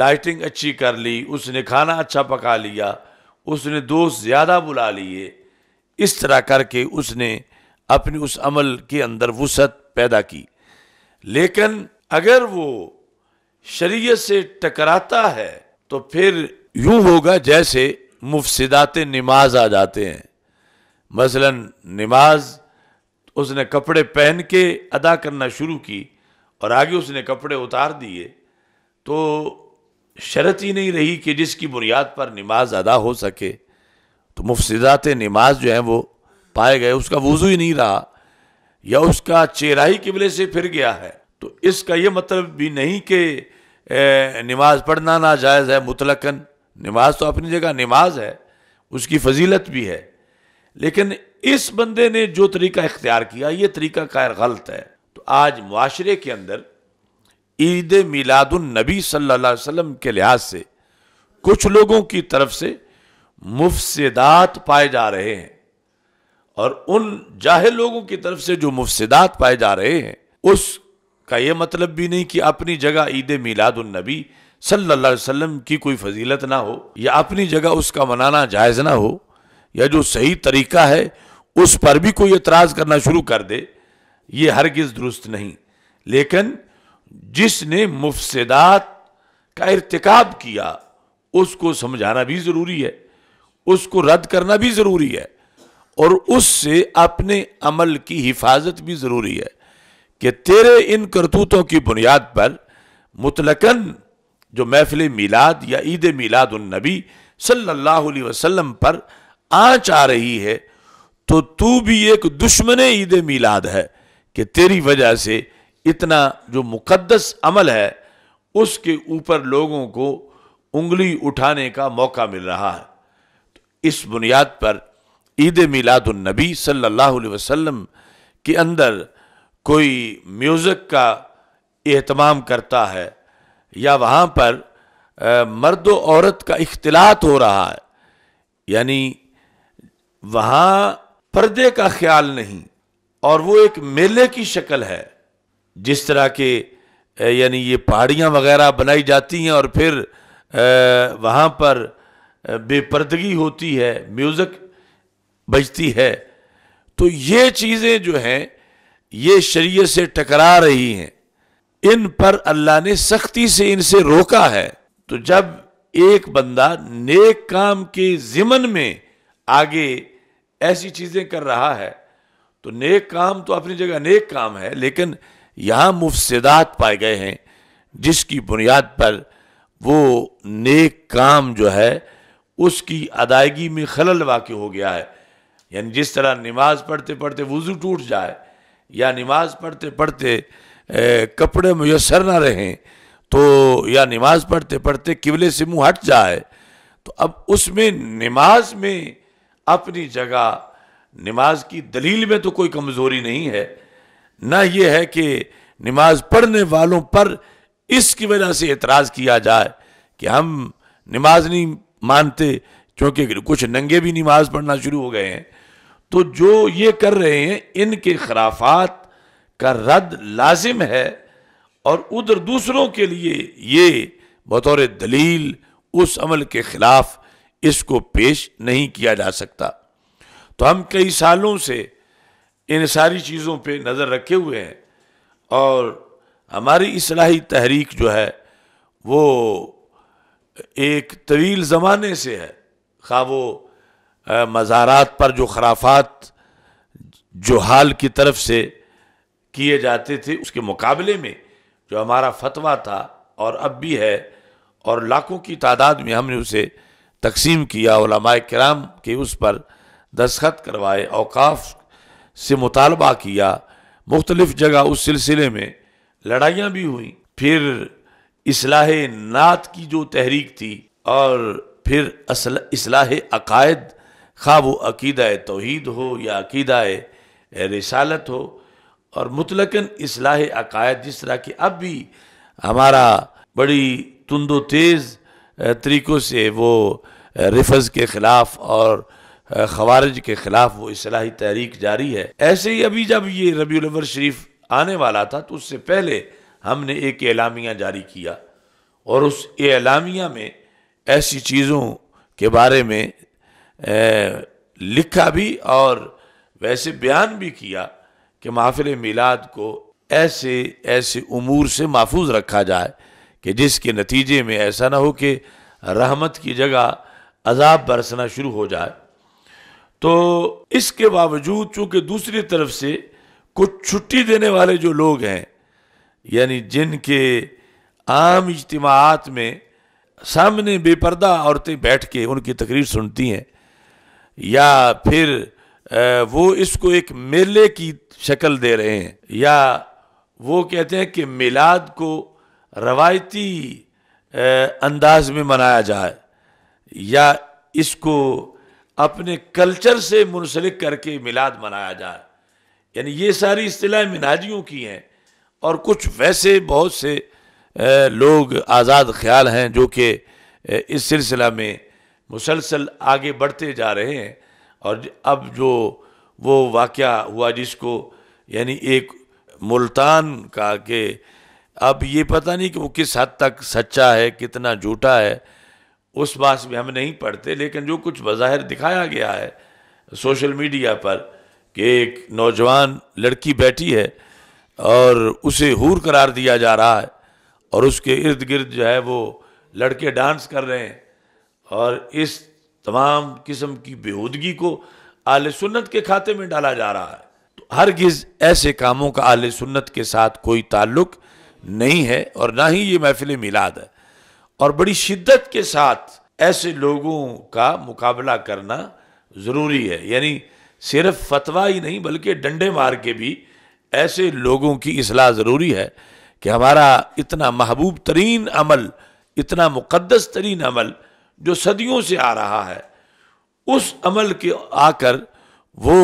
लाइटिंग अच्छी कर ली उसने खाना अच्छा पका लिया उसने दोस्त ज़्यादा बुला लिए इस तरह करके उसने अपने उस अमल के अंदर वसत पैदा की लेकिन अगर वो शरीयत से टकराता है तो फिर यूं होगा जैसे मुफसदात नमाज आ जाते हैं मसलन नमाज उसने कपड़े पहन के अदा करना शुरू की और आगे उसने कपड़े उतार दिए तो शर्त ही नहीं रही कि जिसकी बुनियाद पर नमाज अदा हो सके तो मुफसदात नमाज जो हैं वो पाए गए उसका वज़ू ही नहीं रहा या उसका चेहरा ही किबले से फिर गया है तो इसका ये मतलब भी नहीं कि नमाज पढ़ना नाजायज़ है मुतलकन नमाज तो अपनी जगह नमाज है उसकी फजीलत भी है लेकिन इस बंदे ने जो तरीका इख्तियार किया ये तरीका खैर गलत है तो आज माशरे के अंदर ईद मिलादुलनबी सल्ला वसम के लिहाज से कुछ लोगों की तरफ से मुफसदात पाए जा रहे हैं और उन जाहिर लोगों की तरफ से जो मुफसदात पाए जा रहे हैं उसका यह मतलब भी नहीं कि अपनी जगह ईद मिलादुलनबी सल्ला वसम की कोई फजीलत ना हो या अपनी जगह उसका मनाना जायज़ ना हो या जो सही तरीका है उस पर भी कोई एतराज़ करना शुरू कर दे ये हरगिज़ दुरुस्त नहीं लेकिन जिसने मुफसदात का इरतकब किया उसको समझाना भी ज़रूरी है उसको रद्द करना भी ज़रूरी है और उससे अपने अमल की हिफाजत भी ज़रूरी है कि तेरे इन करतूतों की बुनियाद पर मुतलकन जो महफिल मिलाद या ईद मीलादुलनबी उन नबी पर आंच आ रही है तो तू भी एक दुश्मन ईद मिलाद है कि तेरी वजह से इतना जो मुकद्दस अमल है उसके ऊपर लोगों को उंगली उठाने का मौका मिल रहा है तो इस बुनियाद पर ईद मिलादुलनबी सल्लल्लाहु अलैहि वसल्लम के अंदर कोई म्यूज़िक का अहतमाम करता है या वहाँ पर मर्द औरत का इख्तलात हो रहा है यानी वहां पर्दे का ख्याल नहीं और वो एक मेले की शक्ल है जिस तरह के यानी ये पहाड़ियां वगैरह बनाई जाती हैं और फिर वहां पर बेपर्दगी होती है म्यूज़िक बजती है तो ये चीज़ें जो हैं ये शरीय से टकरा रही हैं इन पर अल्लाह ने सख्ती से इनसे रोका है तो जब एक बंदा नेक काम के ज़िमन में आगे ऐसी चीज़ें कर रहा है तो नेक काम तो अपनी जगह नेक काम है लेकिन यहां मुफसदात पाए गए हैं जिसकी बुनियाद पर वो नेक काम जो है उसकी अदायगी में खलल वाक़ हो गया है यानी जिस तरह नमाज़ पढ़ते पढ़ते वज़ू टूट जाए या नमाज़ पढ़ते पढ़ते ए, कपड़े मैसर ना रहें तो या नमाज़ पढ़ते पढ़ते किबले से मुंह हट जाए तो अब उसमें नमाज में अपनी जगह नमाज की दलील में तो कोई कमज़ोरी नहीं है ना ये है कि नमाज पढ़ने वालों पर इसकी वजह से एतराज़ किया जाए कि हम नमाज नहीं मानते क्योंकि कुछ नंगे भी नमाज पढ़ना शुरू हो गए हैं तो जो ये कर रहे हैं इनके खराफात का रद्द लाजिम है और उधर दूसरों के लिए ये बतौर दलील उस अमल के ख़िलाफ़ इसको पेश नहीं किया जा सकता तो हम कई सालों से इन सारी चीज़ों पे नज़र रखे हुए हैं और हमारी इसलाही तहरीक जो है वो एक तवील ज़माने से है खा वो मज़ारात पर जो खराफात जो हाल की तरफ से किए जाते थे उसके मुकाबले में जो हमारा फतवा था और अब भी है और लाखों की तादाद में हमने उसे तकसीम किया कराम के उस पर दस्खत करवाए अवकाफ से मुतालबा किया मुख्तलफ़ जगह उस सिलसिले में लड़ाइयाँ भी हुई फिर असलाह नात की जो तहरीक थी और फिर असलाह अकायद खा वो अकीद तोहद हो या अकीद रसालत हो और मुतलकन असलाह अकायद जिस तरह की अब भी हमारा बड़ी तुंदो तेज़ तरीक़ों से वो रिफज के ख़िलाफ़ और खवारज के ख़िलाफ़ वो असलाही तहरीक जारी है ऐसे ही अभी जब ये रबी शरीफ आने वाला था तो उससे पहले हमने एक एलामिया जारी किया और उस एलामिया में ऐसी चीज़ों के बारे में ए, लिखा भी और वैसे बयान भी किया कि महाफ़िल मिलाद को ऐसे ऐसे उमूर से महफूज रखा जाए कि जिसके नतीजे में ऐसा ना हो कि रहमत की जगह अजाब बरसना शुरू हो जाए तो इसके बावजूद चूंकि दूसरी तरफ से कुछ छुट्टी देने वाले जो लोग हैं यानी जिनके आम इजमात में सामने बेपर्दा औरतें बैठ के उनकी तकरीर सुनती हैं या फिर वो इसको एक मेले की शक्ल दे रहे हैं या वो कहते हैं कि मिलाद को रवायती अंदाज में मनाया जाए या इसको अपने कल्चर से मुनसलिक करके मिलाद मनाया जाए यानी ये सारी असलाह मिनाजियों की हैं और कुछ वैसे बहुत से लोग आज़ाद ख्याल हैं जो कि इस सिलसिला में मुसलसल आगे बढ़ते जा रहे हैं और अब जो वो वाक़ हुआ जिसको यानी एक मुल्तान का के अब ये पता नहीं कि वो किस हद तक सच्चा है कितना झूठा है उस बात में हम नहीं पढ़ते लेकिन जो कुछ बज़ाहिर दिखाया गया है सोशल मीडिया पर कि एक नौजवान लड़की बैठी है और उसे हूर करार दिया जा रहा है और उसके इर्द गिर्द जो है वो लड़के डांस कर रहे हैं और इस तमाम किस्म की बेहूदगी को आल सुन्नत के खाते में डाला जा रहा है तो हरगिज़ ऐसे कामों का आल सुन्नत के साथ कोई ताल्लुक़ नहीं है और ना ही ये महफिल मिलाद है और बड़ी शिद्दत के साथ ऐसे लोगों का मुकाबला करना ज़रूरी है यानी सिर्फ फतवा ही नहीं बल्कि डंडे मार के भी ऐसे लोगों की असलाह ज़रूरी है कि हमारा इतना महबूब तरीन अमल इतना मुक़दस तरीन अमल जो सदियों से आ रहा है उस अमल के आकर वो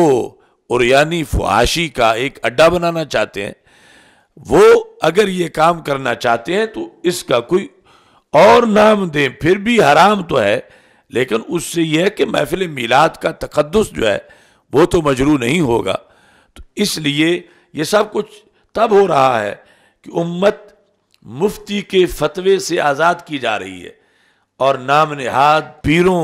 और यानी फुहाशी का एक अड्डा बनाना चाहते हैं वो अगर ये काम करना चाहते हैं तो इसका कोई और नाम दें फिर भी हराम तो है लेकिन उससे यह है कि महफिल मिलाद का तकदस जो है वो तो मजरू नहीं होगा तो इसलिए ये सब कुछ तब हो रहा है कि उम्मत मुफ्ती के फतवे से आज़ाद की जा रही है और नाम नहाद पीरों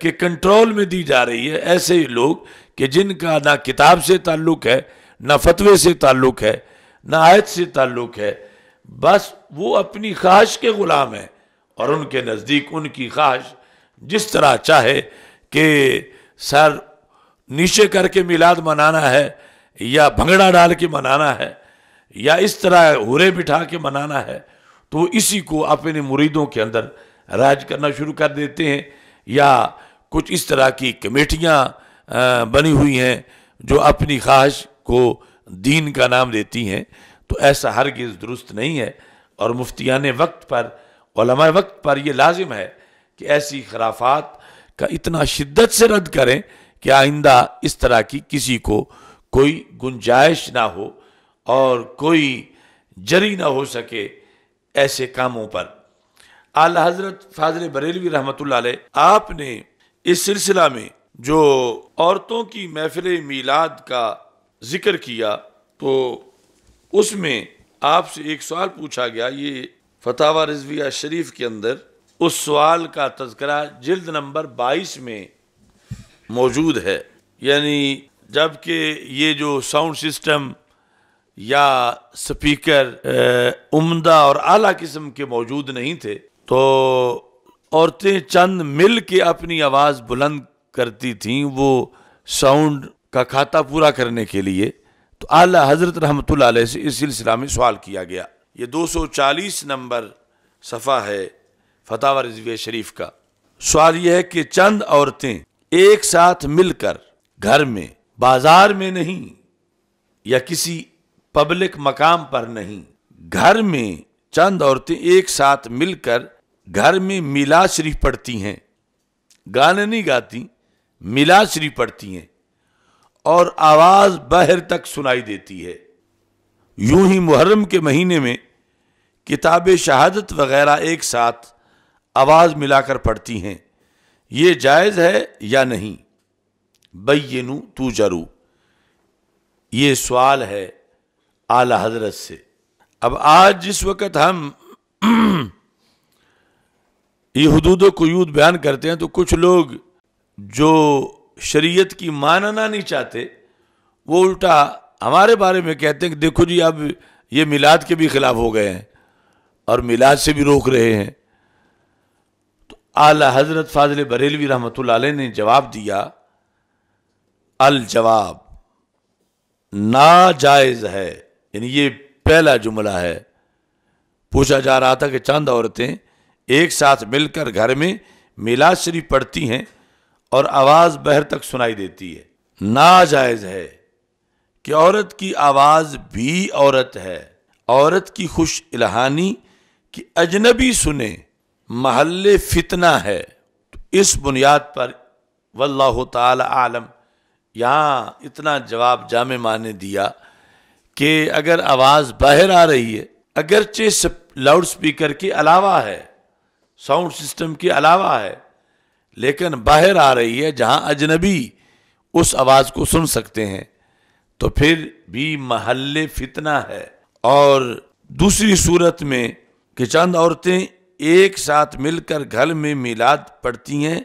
के कंट्रोल में दी जा रही है ऐसे लोग कि जिनका ना किताब से ताल्लुक़ है ना फतवे से ताल्लुक़ है ना आयत से ताल्लुक़ है बस वो अपनी ख्वाहिश के ग़ुलाम हैं और उनके नज़दीक उनकी ख्वाहिश जिस तरह चाहे कि सर नीचे करके मिलाद मनाना है या भंगड़ा डाल के मनाना है या इस तरह हुरे बिठा के मनाना है तो इसी को अपने मुरीदों के अंदर राज करना शुरू कर देते हैं या कुछ इस तरह की कमेटियाँ बनी हुई हैं जो अपनी ख्वाहिश को दीन का नाम देती हैं तो ऐसा हरगिज़ दुरुस्त नहीं है और मुफ्तियान वक्त पर वक्त पर यह लाजिम है कि ऐसी खराफात का इतना शिद्दत से रद्द करें कि आइंदा इस तरह की किसी को कोई गुंजाइश ना हो और कोई जरी ना हो सके ऐसे कामों पर आला हजरत फाजल बरेलवी रहमत आपने इस सिलसिला में जो औरतों की महफिल मीलाद का जिक्र किया तो उसमें आपसे एक सवाल पूछा गया ये फतावा रिजविया शरीफ के अंदर उस सवाल का तस्करा जल्द नंबर 22 में मौजूद है यानी जबकि ये जो साउंड सिस्टम या स्पीकर उम्दा और आला किस्म के मौजूद नहीं थे तो औरतें चंद मिल के अपनी आवाज़ बुलंद करती थीं वो साउंड का खाता पूरा करने के लिए तो आला हज़रत रहमत से इस सिलसिला में सवाल किया गया ये 240 नंबर सफ़ा है फतावर रजविया शरीफ का सवाल यह है कि चंद औरतें एक साथ मिलकर घर में बाजार में नहीं या किसी पब्लिक मकाम पर नहीं घर में चंद औरतें एक साथ मिलकर घर में मिला शरीफ पढ़ती हैं गाने नहीं गाती मिला शरीफ पढ़ती हैं और आवाज़ बाहर तक सुनाई देती है यूं ही मुहर्रम के महीने में किताब शहादत वगैरह एक साथ आवाज़ मिलाकर पढ़ती हैं ये जायज़ है या नहीं बैनु तू जरू ये सवाल है आला हजरत से अब आज जिस वक्त हम ये हदूद कयूद बयान करते हैं तो कुछ लोग जो शरीयत की मानना नहीं चाहते वो उल्टा हमारे बारे में कहते हैं कि देखो जी अब ये मिलाद के भी खिलाफ हो गए हैं और मिलाद से भी रोक रहे हैं तो आला हजरत फाजिल बरेलवी रहमत ने जवाब दिया अल जवाब नाजायज़ है यानी ये पहला जुमला है पूछा जा रहा था कि चंद औरतें एक साथ मिलकर घर में मिलाद शरीफ पढ़ती हैं और आवाज़ बहर तक सुनाई देती है नाजायज़ है कि औरत की आवाज़ भी औरत है औरत की खुश इलाहानी कि अजनबी सुने महल फितना है तो इस बुनियाद पर वल्लाह ताल आलम यहाँ इतना जवाब जाम ने दिया कि अगर आवाज़ बाहर आ रही है अगरचे लाउड स्पीकर के अलावा है साउंड सिस्टम के अलावा है लेकिन बाहर आ रही है जहां अजनबी उस आवाज़ को सुन सकते हैं तो फिर भी महल फितना है और दूसरी सूरत में कि चंद औरतें एक साथ मिलकर घर में मिलाद पढ़ती हैं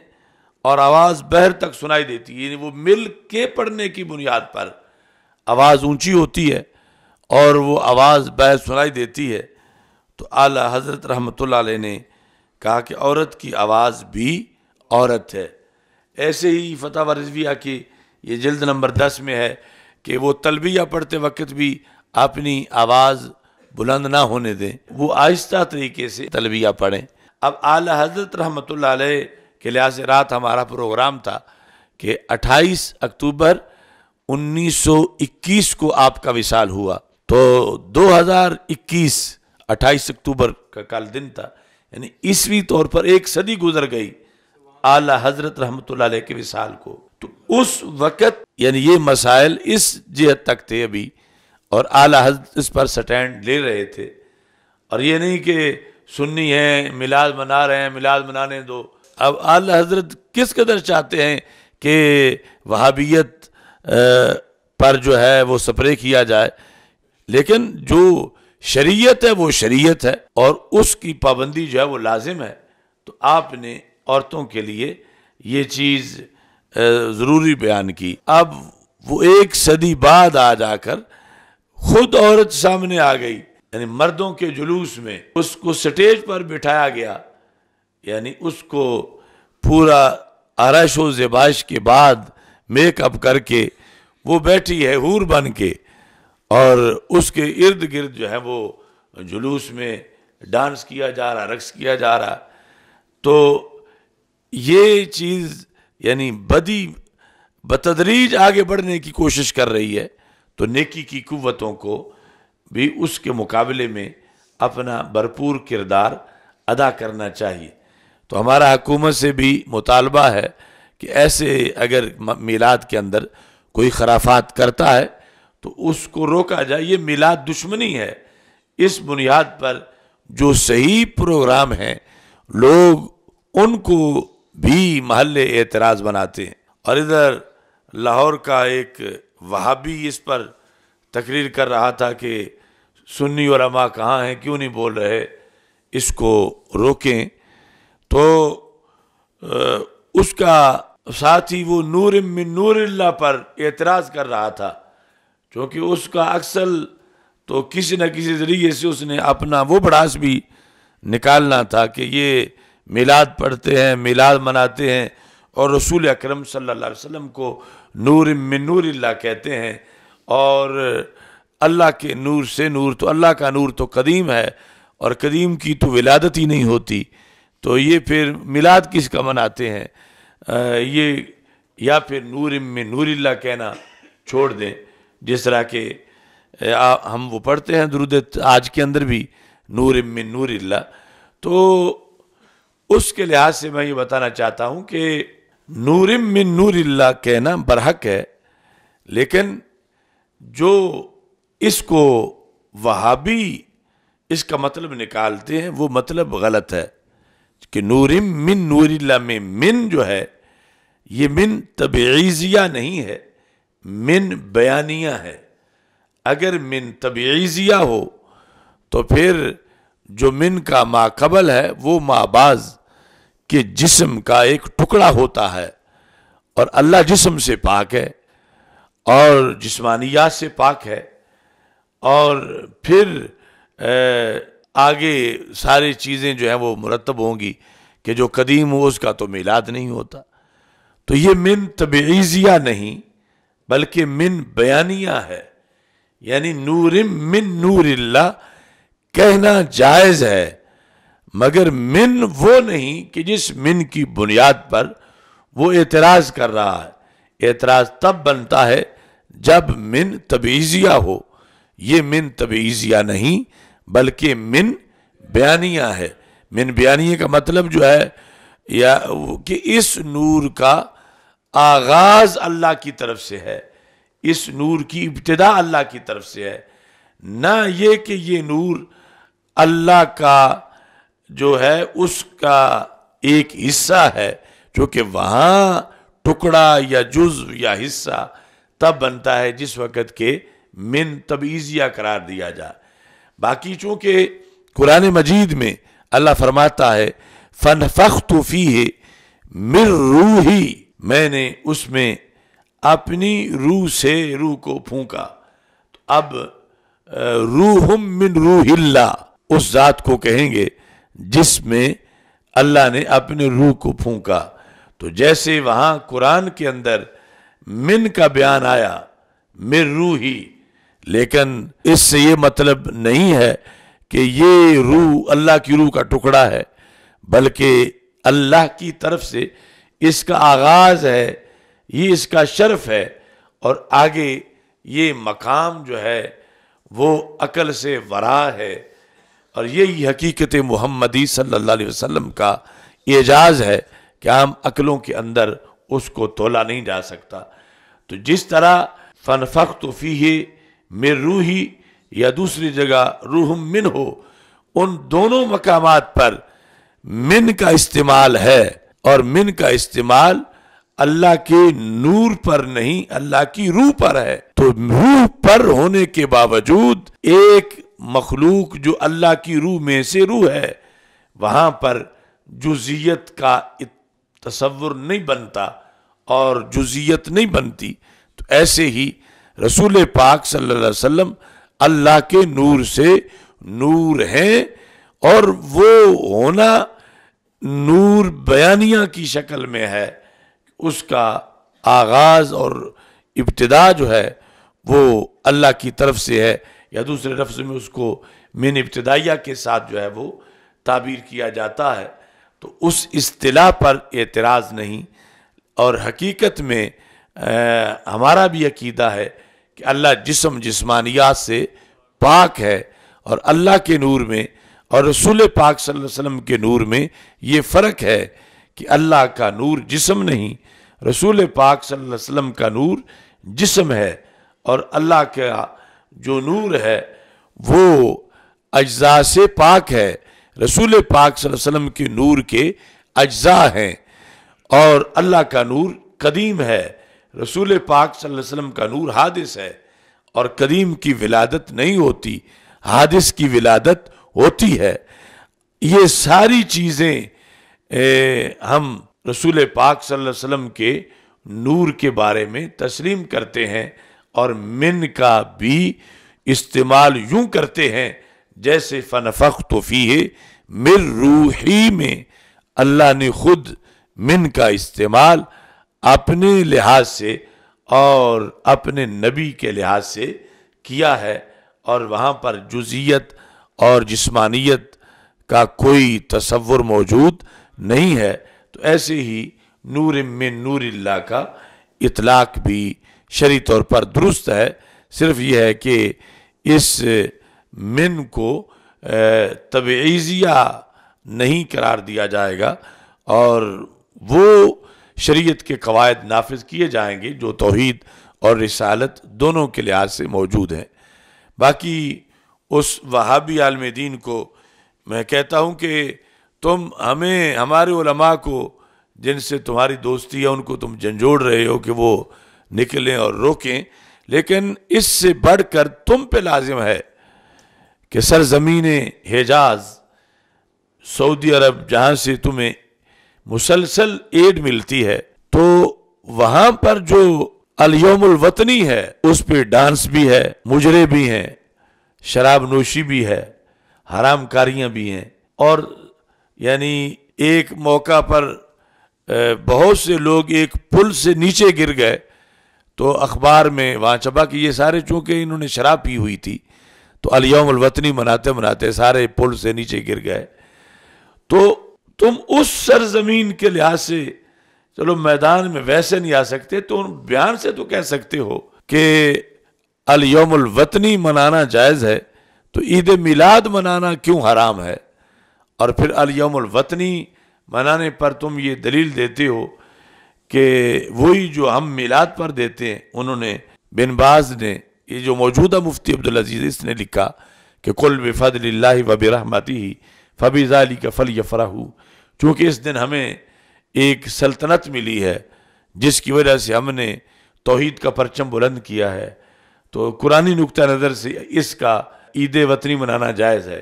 और आवाज़ बहर तक सुनाई देती है वो मिल के पढ़ने की बुनियाद पर आवाज़ ऊंची होती है और वो आवाज़ बहर सुनाई देती है तो आला हज़रत रहमत ने कहा कि औरत की आवाज़ भी औरत है ऐसे ही फतह रजविया की ये जल्द नंबर दस में है कि वो तलबिया पढ़ते वक्त भी अपनी आवाज़ बुलंद ना होने दें वो आहिस्ता तरीके से तलबिया पढ़ें अब आला हजरत रहमत के लिहाज से रात हमारा प्रोग्राम था कि 28 अक्टूबर 1921 को आपका विशाल हुआ तो 2021 28 अक्टूबर का कल दिन था यानी ईस्वी तौर पर एक सदी गुजर गई आला हजरत रहमत के विशाल को तो उस वक़्त यानी ये मसाइल इस जहत तक थे अभी और आला हजरत इस पर स्टैंड ले रहे थे और ये नहीं कि सुन्नी हैं मिलाद मना रहे हैं मिलाद मनाने दो अब आला हजरत किस कदर चाहते हैं कि वहाबियत पर जो है वो स्प्रे किया जाए लेकिन जो शरीयत है वो शरीयत है और उसकी पाबंदी जो है वो लाजिम है तो आपने औरतों के लिए ये चीज़ ज़रूरी बयान की अब वो एक सदी बाद आ जाकर खुद औरत सामने आ गई यानी मर्दों के जुलूस में उसको स्टेज पर बिठाया गया यानी उसको पूरा आरश व के बाद मेकअप करके वो बैठी है हूर बन के और उसके इर्द गिर्द जो है वो जुलूस में डांस किया जा रहा रक्स किया जा रहा तो ये चीज़ यानी बदी बतदरीज आगे बढ़ने की कोशिश कर रही है तो नेकी की कुवतों को भी उसके मुकाबले में अपना भरपूर किरदार अदा करना चाहिए तो हमारा हुकूमत से भी मुतालबा है कि ऐसे अगर मिलाद के अंदर कोई खराफात करता है तो उसको रोका जाए ये मिलाद दुश्मनी है इस बुनियाद पर जो सही प्रोग्राम हैं लोग उनको भी महल एतराज़ बनाते हैं और इधर लाहौर का एक वहाबी इस पर तकरीर कर रहा था कि सुन्नी और अमा कहाँ हैं क्यों नहीं बोल रहे इसको रोकें तो उसका साथ ही वो नूर नूर पर एतराज़ कर रहा था क्योंकि उसका अक्सल तो किसी न किसी ज़रिए से उसने अपना वो बड़ास भी निकालना था कि ये मिलाद पढ़ते हैं मिलाद मनाते हैं और रसूल अकरम सल्लल्लाहु अलैहि वसल्लम को नूर मिन नूर कहते हैं और अल्लाह के नूर से नूर तो अल्लाह का नूर तो कदीम है और कदीम की तो विलादत ही नहीं होती तो ये फिर मिलाद किसका मनाते हैं आ, ये या फिर नूर में नूरिल्ला कहना छोड़ दें जिस तरह के आ, हम वो पढ़ते हैं दुरुद आज के अंदर भी नूर में नूरिल्ला तो उसके लिहाज से मैं ये बताना चाहता हूँ कि नूरिम मिन नूरिल्ला कहना बरहक है लेकिन जो इसको वहाबी इसका मतलब निकालते हैं वो मतलब गलत है कि नूरिम मिन नूरिल्ला में मिन जो है ये मिन तबीज़िया नहीं है मिन बयानिया है अगर मिन तबीज़िया हो तो फिर जो मिन का माकबल है वो माबाज के जिस्म का एक टुकड़ा होता है और अल्लाह जिस्म से पाक है और जिस्मानियात से पाक है और फिर आगे सारी चीज़ें जो हैं वो मुरतब होंगी कि जो कदीम हो उसका तो मिलाद नहीं होता तो ये मिन तबीज़िया नहीं बल्कि मिन बयानिया है यानी नूरिम मिन नूर कहना जायज है मगर मिन वो नहीं कि जिस मिन की बुनियाद पर वो एतराज़ कर रहा है एतराज़ तब बनता है जब मिन तबीज़िया हो ये मिन तबीज़िया नहीं बल्कि मिन बयानिया है मिन बयानिया का मतलब जो है या कि इस नूर का आगाज़ अल्लाह की तरफ से है इस नूर की इब्तदा अल्लाह की तरफ से है ना ये कि ये नूर अल्लाह का जो है उसका एक हिस्सा है जो कि वहाँ टुकड़ा या जुज या हिस्सा तब बनता है जिस वक़्त के मिन तबीज़िया करार दिया जाए बाकी चूँकि कुरान मजीद में अल्लाह फरमाता है फन फी है मिर रूही मैंने उसमें अपनी रूह से रूह को फूका तो अब रूहम मिन रूहिल्ला उस जात को कहेंगे जिसमें अल्लाह ने अपने रूह को फूंका तो जैसे वहां कुरान के अंदर मिन का बयान आया मिर रू ही लेकिन इससे ये मतलब नहीं है कि ये रूह अल्लाह की रूह का टुकड़ा है बल्कि अल्लाह की तरफ से इसका आगाज़ है ये इसका शर्फ है और आगे ये मकाम जो है वो अकल से वरा है और यही हकीकत मोहम्मदी सल्ला वसम का एजाज़ है कि हम अकलों के अंदर उसको तोला नहीं जा सकता तो जिस तरह फनफक तोफ़ी फ़ी मेर रूही या दूसरी जगह रूह मिन हो उन दोनों मकाम पर मिन का इस्तेमाल है और मिन का इस्तेमाल अल्लाह के नूर पर नहीं अल्लाह की रूह पर है तो रूह पर होने के बावजूद एक मखलूक जो अल्लाह की रूह में से रूह है वहाँ पर जुजियत का तस्वुर नहीं बनता और जुजियत नहीं बनती तो ऐसे ही रसूल पाक सल्लल्लाहु अलैहि वसल्लम अल्लाह के नूर से नूर हैं और वो होना नूर बयानिया की शक्ल में है उसका आगाज़ और इब्तदा जो है वो अल्लाह की तरफ से है या दूसरे लफ्ज़ में उसको मिन इब्तदाइया के साथ जो है वो ताबीर किया जाता है तो उस अतलाह पर एतराज़ नहीं और हकीकत में आ, हमारा भी अकीदा है कि अल्लाह जिसम जिस्मानियात से पाक है और अल्लाह के नूर में और रसूल पाक वसल्लम के नूर में ये फ़र्क है कि अल्लाह का नूर जिसम नहीं रसूल पाक वसल्लम का नूर जिसम है और अल्लाह का जो नूर है वो अज्जा से पाक है रसूल पाक वसल्लम के नूर के अज्जा हैं और अल्लाह का नूर कदीम है रसूल पाक वसल्लम का नूर हादिस है और कदीम की विलादत नहीं होती हादिस की विलादत होती है ये सारी चीज़ें हम रसूल पाक वसल्लम के नूर के बारे में तस्लीम करते हैं और मिन का भी इस्तेमाल यूं करते हैं जैसे फनफक तोफ़ी है मिर रूही में अल्लाह ने खुद मिन का इस्तेमाल अपने लिहाज से और अपने नबी के लिहाज से किया है और वहाँ पर जुजियत और जिस्मानियत का कोई तस्वुर मौजूद नहीं है तो ऐसे ही नूर में नूर का इतलाक भी शरी तौर पर दुरुस्त है सिर्फ यह है कि इस मिन को तबीज़िया नहीं करार दिया जाएगा और वो शरीयत के कवायद नाफिज किए जाएंगे जो तोहद और रिसालत दोनों के लिहाज से मौजूद हैं बाकी उस वहाबी आलम दीन को मैं कहता हूँ कि तुम हमें हमारे उलमा को जिनसे तुम्हारी दोस्ती है उनको तुम झंझोड़ रहे हो कि वो निकलें और रोकें लेकिन इससे बढ़कर तुम पे लाजिम है कि सरजमीन हेजाज सऊदी अरब जहाँ से तुम्हें मुसलसल एड मिलती है तो वहाँ पर जो अलयोमुल वतनी है उस पर डांस भी है मुजरे भी हैं शराब नोशी भी है हराम कारियाँ भी हैं और यानी एक मौका पर बहुत से लोग एक पुल से नीचे गिर गए तो अखबार में वहाँ छपा कि ये सारे चूँकि इन्होंने शराब पी हुई थी तो अलयम मनाते मनाते सारे पुल से नीचे गिर गए तो तुम उस सरजमीन के लिहाज से चलो मैदान में वैसे नहीं आ सकते तो उन बयान से तो कह सकते हो कि अलयमल मनाना जायज़ है तो ईद मिलाद मनाना क्यों हराम है और फिर अलयमल मनाने पर तुम ये दलील देते हो कि वही जो हम मिलाद पर देते हैं उन्होंने बिनबाज ने ये जो मौजूदा मुफ्ती अब्दुल अजीज़ इसने लिखा कि कुल बफ़ल वब ही फ़बीज़ा अली का फल हूँ चूँकि इस दिन हमें एक सल्तनत मिली है जिसकी वजह से हमने तोहद का परचम बुलंद किया है तो कुरानी नुक़ नज़र से इसका ईद वतनी मनाना जायज़ है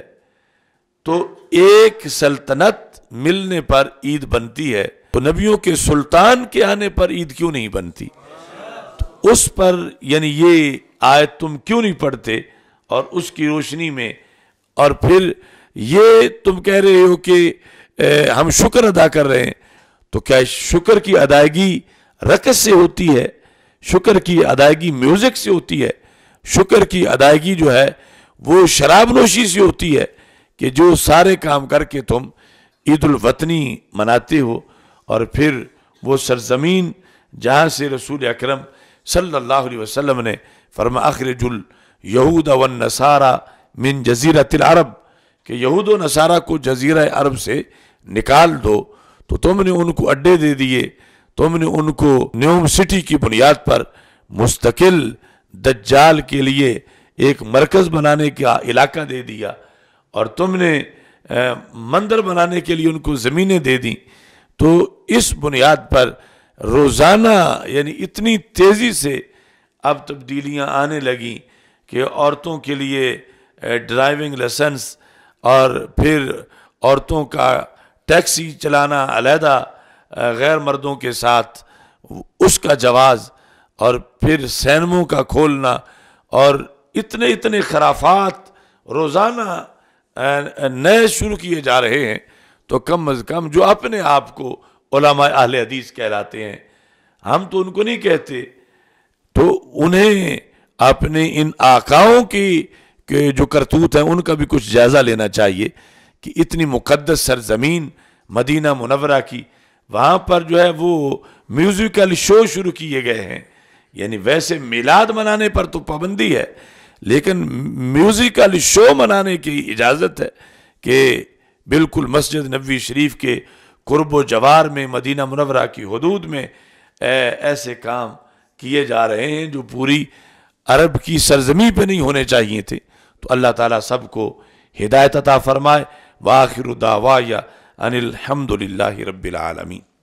तो एक सल्तनत मिलने पर ईद बनती है तो नबियों के सुल्तान के आने पर ईद क्यों नहीं बनती तो उस पर यानी ये आयत तुम क्यों नहीं पढ़ते और उसकी रोशनी में और फिर ये तुम कह रहे हो कि हम शुक्र अदा कर रहे हैं तो क्या शुक्र की अदायगी रकस से होती है शुक्र की अदायगी म्यूज़िक से होती है शुक्र की अदायगी जो है वो शराब नोशी से होती है कि जो सारे काम करके तुम ईद वतनी मनाते हो और फिर वो सरजमीन जहाँ से रसूल अक्रम सल्लल्लाहु अलैहि ने फरमा अखरजुल यहूद वन नसारा मिन तिल अरब के यहूद व नसारा को जजीरा अरब से निकाल दो तो तुमने उनको अड्डे दे दिए तुमने उनको न्यूम सिटी की बुनियाद पर मुस्तकिल दज्जाल के लिए एक मरकज़ बनाने का इलाका दे दिया और तुमने मंदिर बनाने के लिए उनको ज़मीनें दे दी तो इस बुनियाद पर रोज़ाना यानी इतनी तेज़ी से अब तब्दीलियाँ आने लगें कि औरतों के लिए ड्राइविंग लाइसेंस और फिर औरतों का टैक्सी चलाना अलहदा गैर मर्दों के साथ उसका जवाज़ और फिर सैनमों का खोलना और इतने इतने खराफात रोज़ाना नए शुरू किए जा रहे हैं तो कम अज कम जो अपने आप को ओलामा अहल हदीस कहलाते हैं हम तो उनको नहीं कहते तो उन्हें अपने इन आकाओं की के जो करतूत हैं उनका भी कुछ जायज़ा लेना चाहिए कि इतनी मुकदस सरजमीन मदीना मुनवरा की वहाँ पर जो है वो म्यूज़िकल शो शुरू किए गए हैं यानी वैसे मिलाद मनाने पर तो पाबंदी है लेकिन म्यूज़िकल शो मनाने की इजाज़त है कि बिल्कुल मस्जिद नबी शरीफ के कुरब जवार में मदीना मुनवरा की हदूद में ऐसे काम किए जा रहे हैं जो पूरी अरब की सरजमी पर नहीं होने चाहिए थे तो अल्लाह ताला को हिदायत अता फरमाए वाखिर दावा या अनिलहमदिल्ला रबालमीन